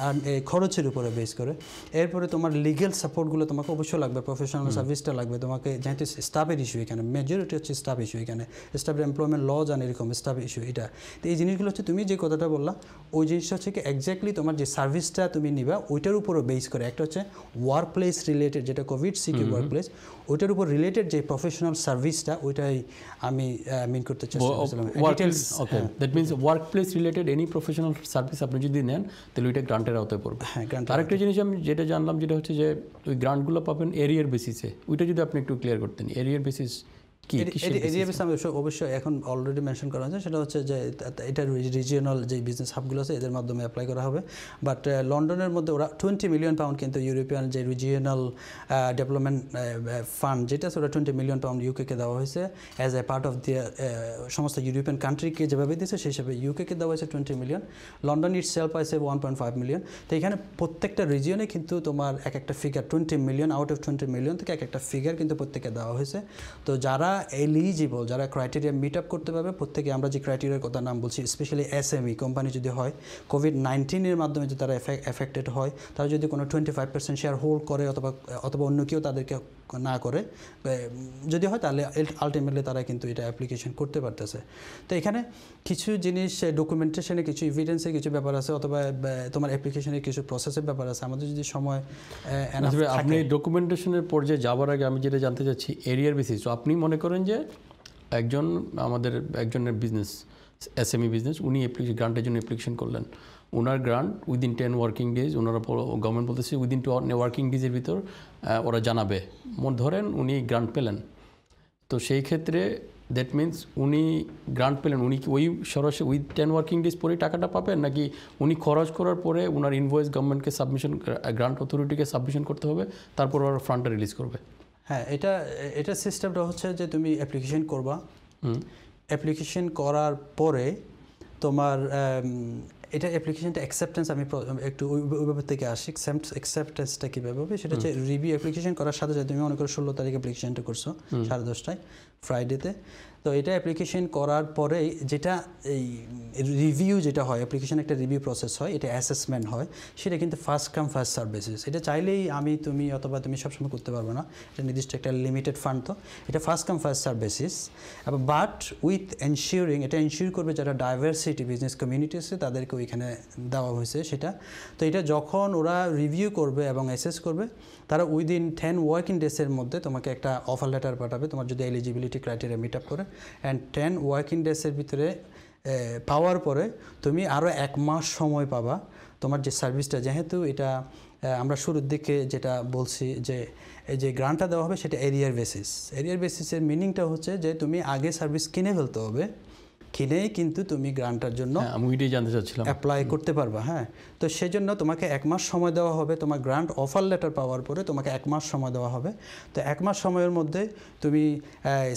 খরচের উপরে বেস করে এরপরে তোমার লিগেল সাপোর্টগুলো তোমাকে অবশ্যই লাগবে প্রফেশনাল সার্ভিসটা লাগবে তোমাকে যেহেতু স্টাফের ইস্যু এখানে মেজরিটি হচ্ছে স্টাফ ইস্যু এখানে স্টাফের এমপ্লয়মেন্ট ল জানে এরকম স্টাফ ইস্যু এটা তো এই জিনিসগুলো হচ্ছে তুমি যে কথাটা বললা ওই জিনিসটা হচ্ছে কি একজাক্টলি তোমার যে সার্ভিসটা তুমি নিবা ওইটার উপরও বেস করে একটা হচ্ছে ওয়ার্ক প্লেস রিলেটেড যেটা কোভিড সিকিউর ওয়ার্ক প্লেস ওইটার উপর রিলেটেড যে প্রফেশনাল সার্ভিসটা ওইটাই আমি মিন করতে that means work place related any professional service আপনি যদি নেন তাহলে ওইটা গ্রান্টের আওতায় পড়বে হ্যাঁ গ্রান্ট আরেকটা জিনিস আমি যেটা জানলাম যেটা হচ্ছে যে ওই গ্রান্টগুলো পাবেন এরিয়ার বেসিসে ওইটা যদি আপনি একটু ক্লিয়ার করতেন এরিয়ার বেসিস অবশ্যই এখন অলরেডি মেনশন করা হয়েছে সেটা হচ্ছে যে এটা রিজিওনাল যে বিজনেস হাবগুলো আছে এদের মাধ্যমে অ্যাপ্লাই করা হবে বাট লন্ডনের মধ্যে ওরা টোয়েন্টি মিলিয়ন পাউন্ড কিন্তু ইউরোপিয়ান যে রিজিওনাল ডেভেলপমেন্ট ফান্ড যেটা আছে ওরা টোয়েন্টি মিলিয়ন পাউন্ড ইউকেকে দেওয়া হয়েছে as a part of the সমস্ত ইউরোপিয়ান কান্ট্রিকে যেভাবে দিয়েছে সেই হিসাবে ইউকেকে দেওয়া হয়েছে twenty million London itself পাইছে ওয়ান পয়েন্ট ফাইভ মিলিয়ন তো এখানে প্রত্যেকটা রিজিয়নে কিন্তু তোমার এক একটা figure twenty million out of twenty million থেকে এক একটা ফিগার কিন্তু প্রত্যেকে দেওয়া হয়েছে তো যারা এলিজিবল যারা ক্রাইটেরিয়া মিট আপ করতে পারবে প্রত্যেকে আমরা যে ক্রাইটেরিয়ার কথা নাম বলছি স্পেশালি ই কোম্পানি যদি হয় কোভিড নাইন্টিনের মাধ্যমে যদি তারা এফেক্টেড হয় তারা যদি কোনো twenty five percent share hold করে অথবা অথবা অন্য কেউ তাদেরকে না করে যদি হয় তাহলে আলটিমেটলি তারা কিন্তু এটা অ্যাপ্লিকেশন করতে পারতেছে তো এখানে কিছু জিনিস ডকুমেন্টেশনে কিছু ইভিডেন্সে কিছু ব্যাপার আছে অথবা তোমার অ্যাপ্লিকেশনে কিছু প্রসেসের ব্যাপার আছে আমাদের যদি সময় আপনি ডকুমেন্টেশনের পর্যায়ে যাবার আগে আমি যেটা জানতে চাচ্ছি এরিয়ার বেসিস তো আপনি মনে করেন যে একজন আমাদের একজনের বিজনেস এস এসএমই বিজনেস উনি অ্যাপ্লিকেশন গ্রান্টের জন্য অ্যাপ্লিকেশন করলেন ওনার grant within ten working days ওনারা গভর্নমেন্ট বলতেছে উইদিন টু ওয়ার্কিং ডেজের ভিতর ওরা জানাবে ধরেন উনি গ্রান্ট পেলেন তো সেই ক্ষেত্রে দ্যাট মিন্স উনি গ্রান্ট পেলেন উনি কি ওই সরাসরি উইথ টেন ওয়ার্কিং ডেজ পরেই টাকাটা পাবেন নাকি উনি খরচ করার পরে ওনার ইনভয়েস গভর্নমেন্টকে সাবমিশন গ্রান্ট অথরিটিকে সাবমিশন করতে হবে তারপর ওরা ফান্ডটা রিলিজ করবে হ্যাঁ এটা এটা সিস্টেমটা হচ্ছে যে তুমি অ্যাপ্লিকেশন করবা অ্যাপ্লিকেশন করার পরে তোমার এটা অ্যাপ্লিকেশনটা অ্যাকসেপ্টেন্স আমি একটু ওইভাবে থেকে আসি অ্যাকসেপ্টেন্সটা কীভাবে হবে সেটা হচ্ছে রিভিউ অ্যাপ্লিকেশন করার সাথে সাথে তুমি মনে করো ষোলো তারিখ অ্যাপ্লিকেশনটা করছো সাড়ে দশটায় ফ্রাইডেতে তো এটা অ্যাপ্লিকেশন করার পরে যেটা এই রিভিউ যেটা হয় অ্যাপ্লিকেশন একটা রিভিউ প্রসেস হয় এটা অ্যাসেসমেন্ট হয় সেটা কিন্তু ফার্স্ট কাম ফার্স্ট সার্ভিসেস এটা চাইলেই আমি তুমি অথবা তুমি সবসময় করতে পারবো না এটা নির্দিষ্ট একটা লিমিটেড ফান্ড তো এটা first come first services but with ensuring এটা এনশিওর করবে যারা ডাইভার্সিটি বিজনেস কমিউনিটি আছে তাদেরকে ওইখানে দেওয়া হয়েছে সেটা তো এটা যখন ওরা রিভিউ করবে এবং অ্যাসেস করবে তারা উইদিন টেন ওয়ার্কিং ডেসের মধ্যে তোমাকে একটা অফার লেটার পাঠাবে তোমার যদি এলিজিবিলিটি ক্রাইটেরিয়া মিট আপ করে অ্যান্ড টেন ওয়ার্কিং ডেসের ভিতরে পাওয়ার পরে তুমি আরও এক মাস সময় পাবা তোমার যে সার্ভিসটা যেহেতু এটা আমরা শুরুর দিকে যেটা বলছি যে এই যে গ্রান্টটা দেওয়া হবে সেটা এরিয়ার বেসিস এরিয়ার বেসিসের মিনিংটা হচ্ছে যে তুমি আগে সার্ভিস কিনে ফেলতে হবে কিনেই কিন্তু তুমি গ্রান্টটার জন্য হ্যাঁ, জানতে চাচ্ছিলাম অ্যাপ্লাই করতে পারবা হ্যাঁ তো সেজন্য তোমাকে এক মাস সময় দেওয়া হবে তোমার গ্রান্ট অফার লেটার পাওয়ার পরে তোমাকে এক মাস সময় দেওয়া হবে তো এক মাস সময়ের মধ্যে তুমি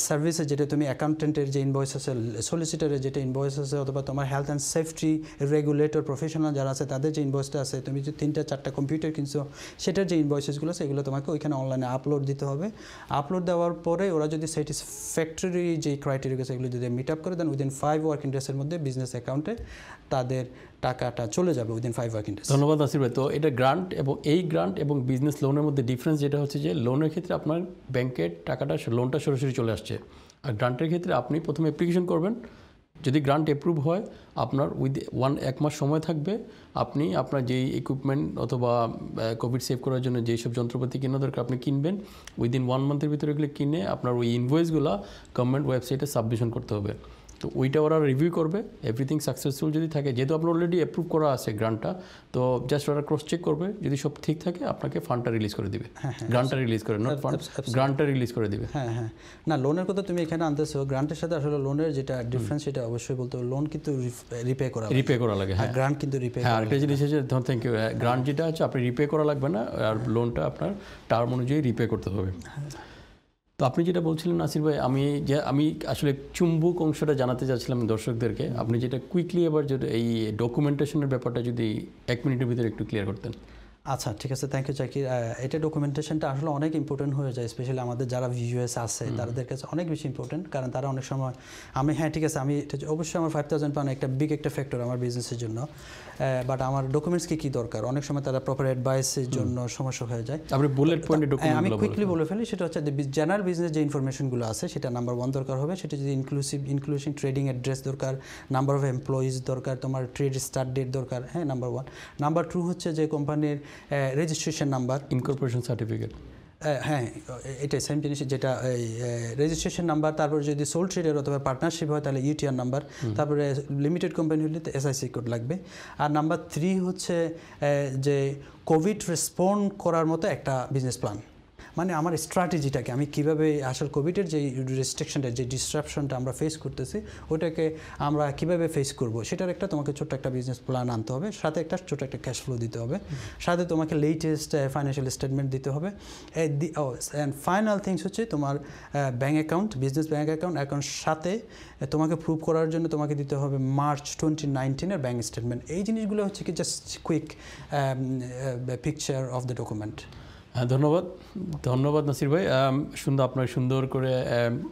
সার্ভিসে যেটা তুমি অ্যাকাউন্টেন্টের যে ইনভয়েস আছে সলিসিটারের যেটা ইনভয়েস আছে অথবা তোমার health and safety regulator professional যারা আছে তাদের যে ইনভয়েসটা আছে তুমি যে তিনটা চারটা কম্পিউটার কিনছো সেটার যে ইনভয়েসেসগুলো সেগুলো তোমাকে ওইখানে অনলাইনে আপলোড দিতে হবে আপলোড দেওয়ার পরে ওরা যদি স্যাটিসফ্যাক্টরি যে ক্রাইটেরিয়া সেগুলো যদি মিট আপ করে দেন উইদিন ফাইভ ওয়ার্কিং ডেসের মধ্যে বিজনেস অ্যাকাউন্টে তাদের টাকাটা চলে যাবে উইদিন ফাইভ ওয়ার্কিং ডেস ধন্যবাদ আসির ভাই তো এটা গ্রান্ট এবং এই গ্রান্ট এবং বিজনেস লোনের মধ্যে ডিফারেন্স যেটা হচ্ছে যে লোনের ক্ষেত্রে আপনার ব্যাংকের টাকাটা লোনটা সরাসরি চলে আসছে আর গ্রান্টের ক্ষেত্রে আপনি প্রথমে অ্যাপ্লিকেশন করবেন যদি গ্রান্ট অ্যাপ্রুভ হয় আপনার উইথ ওয়ান এক মাস সময় থাকবে আপনি আপনার যেই ইকুইপমেন্ট অথবা কোভিড সেভ করার জন্য যেই সব যন্ত্রপাতি কেনা দরকার আপনি কিনবেন উইদিন ওয়ান মান্থের ভিতরে এগুলো কিনে আপনার ওই ইনভয়েসগুলো গভর্নমেন্ট ওয়েবসাইটে সাবমিশন করতে হবে তো ওইটা ওরা রিভিউ করবে এভরিথিং সাকসেসফুল যদি থাকে যেহেতু আপনার অলরেডি অ্যাপ্রুভ করা আছে গ্রান্টটা তো জাস্ট ওরা ক্রস চেক করবে যদি সব ঠিক থাকে আপনাকে ফান্ডটা রিলিজ করে দিবে গ্রান্টটা হ্যাঁ, হ্যাঁ। রিলিজ করে নট ফান্ড গ্রান্টটা রিলিজ করে দিবে হ্যাঁ হ্যাঁ না লোনের কথা তুমি এখানে আনতেছো গ্রান্টের সাথে আসলে লোনের যেটা ডিফারেন্স সেটা অবশ্যই বলতে হবে লোন কিন্তু রিপে করা রিপে করা লাগে হ্যাঁ গ্রান্ট কিন্তু রিপে হ্যাঁ আরেকটা জিনিস আছে থ্যাংক ইউ গ্রান্ট যেটা আছে আপনি রিপে করা লাগবে না আর লোনটা হ্যাঁ। আপনার টার্ম অনুযায়ী রিপে করতে হবে তো আপনি যেটা বলছিলেন নাসির ভাই আমি যে আমি আসলে চুম্বক অংশটা জানাতে চাচ্ছিলাম দর্শকদেরকে আপনি যেটা কুইকলি এবার যদি এই ডকুমেন্টেশনের ব্যাপারটা যদি এক মিনিটের ভিতরে একটু ক্লিয়ার করতেন আচ্ছা ঠিক আছে থ্যাংক ইউ চাকির এটা ডকুমেন্টেশনটা আসলে অনেক ইম্পর্টেন্ট হয়ে যায় স্পেশালি আমাদের যারা ভিউএস আছে তাদের কাছে অনেক বেশি ইম্পর্টেন্ট কারণ তারা অনেক সময় আমি হ্যাঁ ঠিক আছে আমি অবশ্যই আমার ফাইভ থাউজেন্ড পান একটা বিগ একটা ফ্যাক্টর আমার বিজনেসের জন্য বাট আমার ডকুমেন্টস কি কী দরকার অনেক সময় তারা প্রপার অ্যাডভাইসের জন্য সমস্যা হয়ে যায় হ্যাঁ, আমি বুলেট পয়েন্ট আমি কুইকলি বলে ফেলি সেটা হচ্ছে জেনারেল বিজনেস যে ইনফরমেশনগুলো আছে সেটা নাম্বার ওয়ান দরকার হবে সেটা যদি ইনক্লুসিভ ইনক্লুসিভ ট্রেডিং অ্যাড্রেস দরকার নাম্বার অফ এমপ্লয়িজ দরকার তোমার ট্রেড স্টার্ট ডেট দরকার হ্যাঁ নাম্বার ওয়ান নাম্বার টু হচ্ছে যে কোম্পানির রেজিস্ট্রেশন নাম্বার ইনকর্পোরেশন সার্টিফিকেট হ্যাঁ এটাই সেম জিনিস যেটা রেজিস্ট্রেশন নাম্বার তারপর যদি সোল ট্রেডার অথবা পার্টনারশিপ হয় তাহলে ইউটিআর নাম্বার তারপরে লিমিটেড কোম্পানি হলে তো এসআইসি কোড লাগবে আর নাম্বার থ্রি হচ্ছে যে কোভিড রেসপন্ড করার মতো একটা বিজনেস প্ল্যান মানে আমার স্ট্র্যাটেজিটাকে আমি কিভাবে আসল কোভিডের যে রেস্ট্রিকশনটা যে ডিস্ট্রাপশনটা আমরা ফেস করতেছি ওটাকে আমরা কিভাবে ফেস করব সেটার একটা তোমাকে ছোট্ট একটা বিজনেস প্ল্যান আনতে হবে সাথে একটা ছোট একটা ক্যাশ ফ্লো দিতে হবে সাথে তোমাকে লেটেস্ট ফাইন্যান্সিয়াল স্টেটমেন্ট দিতে হবে অ্যান্ড ফাইনাল থিংস হচ্ছে তোমার bank account business bank account account সাথে তোমাকে প্রুভ করার জন্য তোমাকে দিতে হবে মার্চ টোয়েন্টি নাইনটিনের ব্যাঙ্ক স্টেটমেন্ট এই জিনিসগুলো হচ্ছে কি just quick picture of the document হ্যাঁ ধন্যবাদ ধন্যবাদ নাসির ভাই সুন্দর আপনার সুন্দর করে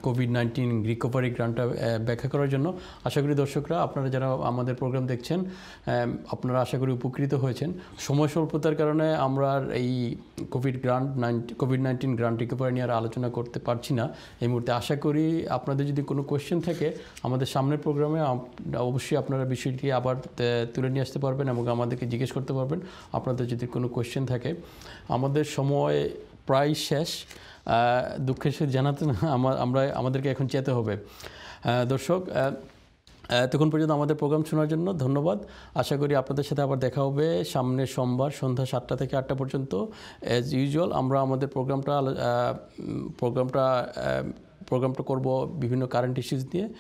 কোভিড নাইন্টিন রিকভারি গ্রান্টটা ব্যাখ্যা করার জন্য আশা করি দর্শকরা আপনারা যারা আমাদের প্রোগ্রাম দেখছেন আপনারা আশা করি উপকৃত হয়েছেন সময় স্বল্পতার কারণে আমরা এই covid grant covid nineteen grant recovery নিয়ে আর আলোচনা করতে পারছি না এই মুহূর্তে আশা করি আপনাদের যদি কোনো কোয়েশ্চেন থাকে আমাদের সামনের প্রোগ্রামে অবশ্যই আপনারা বিষয়টি আবার তুলে নিয়ে আসতে পারবেন এবং আমাদেরকে জিজ্ঞেস করতে পারবেন আপনাদের যদি কোনো কোয়েশ্চেন থাকে আমাদের সময় সময় প্রায় শেষ দুঃখের সাথে জানাতে আমার আমরা আমাদেরকে এখন যেতে হবে দর্শক তখন পর্যন্ত আমাদের প্রোগ্রাম শোনার জন্য ধন্যবাদ আশা করি আপনাদের সাথে আবার দেখা হবে সামনের সোমবার সন্ধ্যা সাতটা থেকে আটটা পর্যন্ত অ্যাজ ইউজুয়াল আমরা আমাদের প্রোগ্রামটা প্রোগ্রামটা প্রোগ্রামটা করব বিভিন্ন কারেন্ট ইস্যুস নিয়ে um,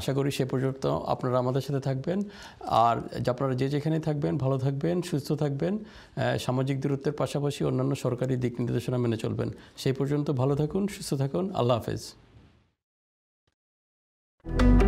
আশা করি সে পর্যন্ত আপনারা আমাদের সাথে থাকবেন আর আপনারা যে যেখানে থাকবেন ভালো থাকবেন সুস্থ থাকবেন সামাজিক দূরত্বের পাশাপাশি অন্যান্য সরকারি দিক নির্দেশনা মেনে চলবেন সেই পর্যন্ত ভালো থাকুন সুস্থ থাকুন আল্লাহ হাফেজ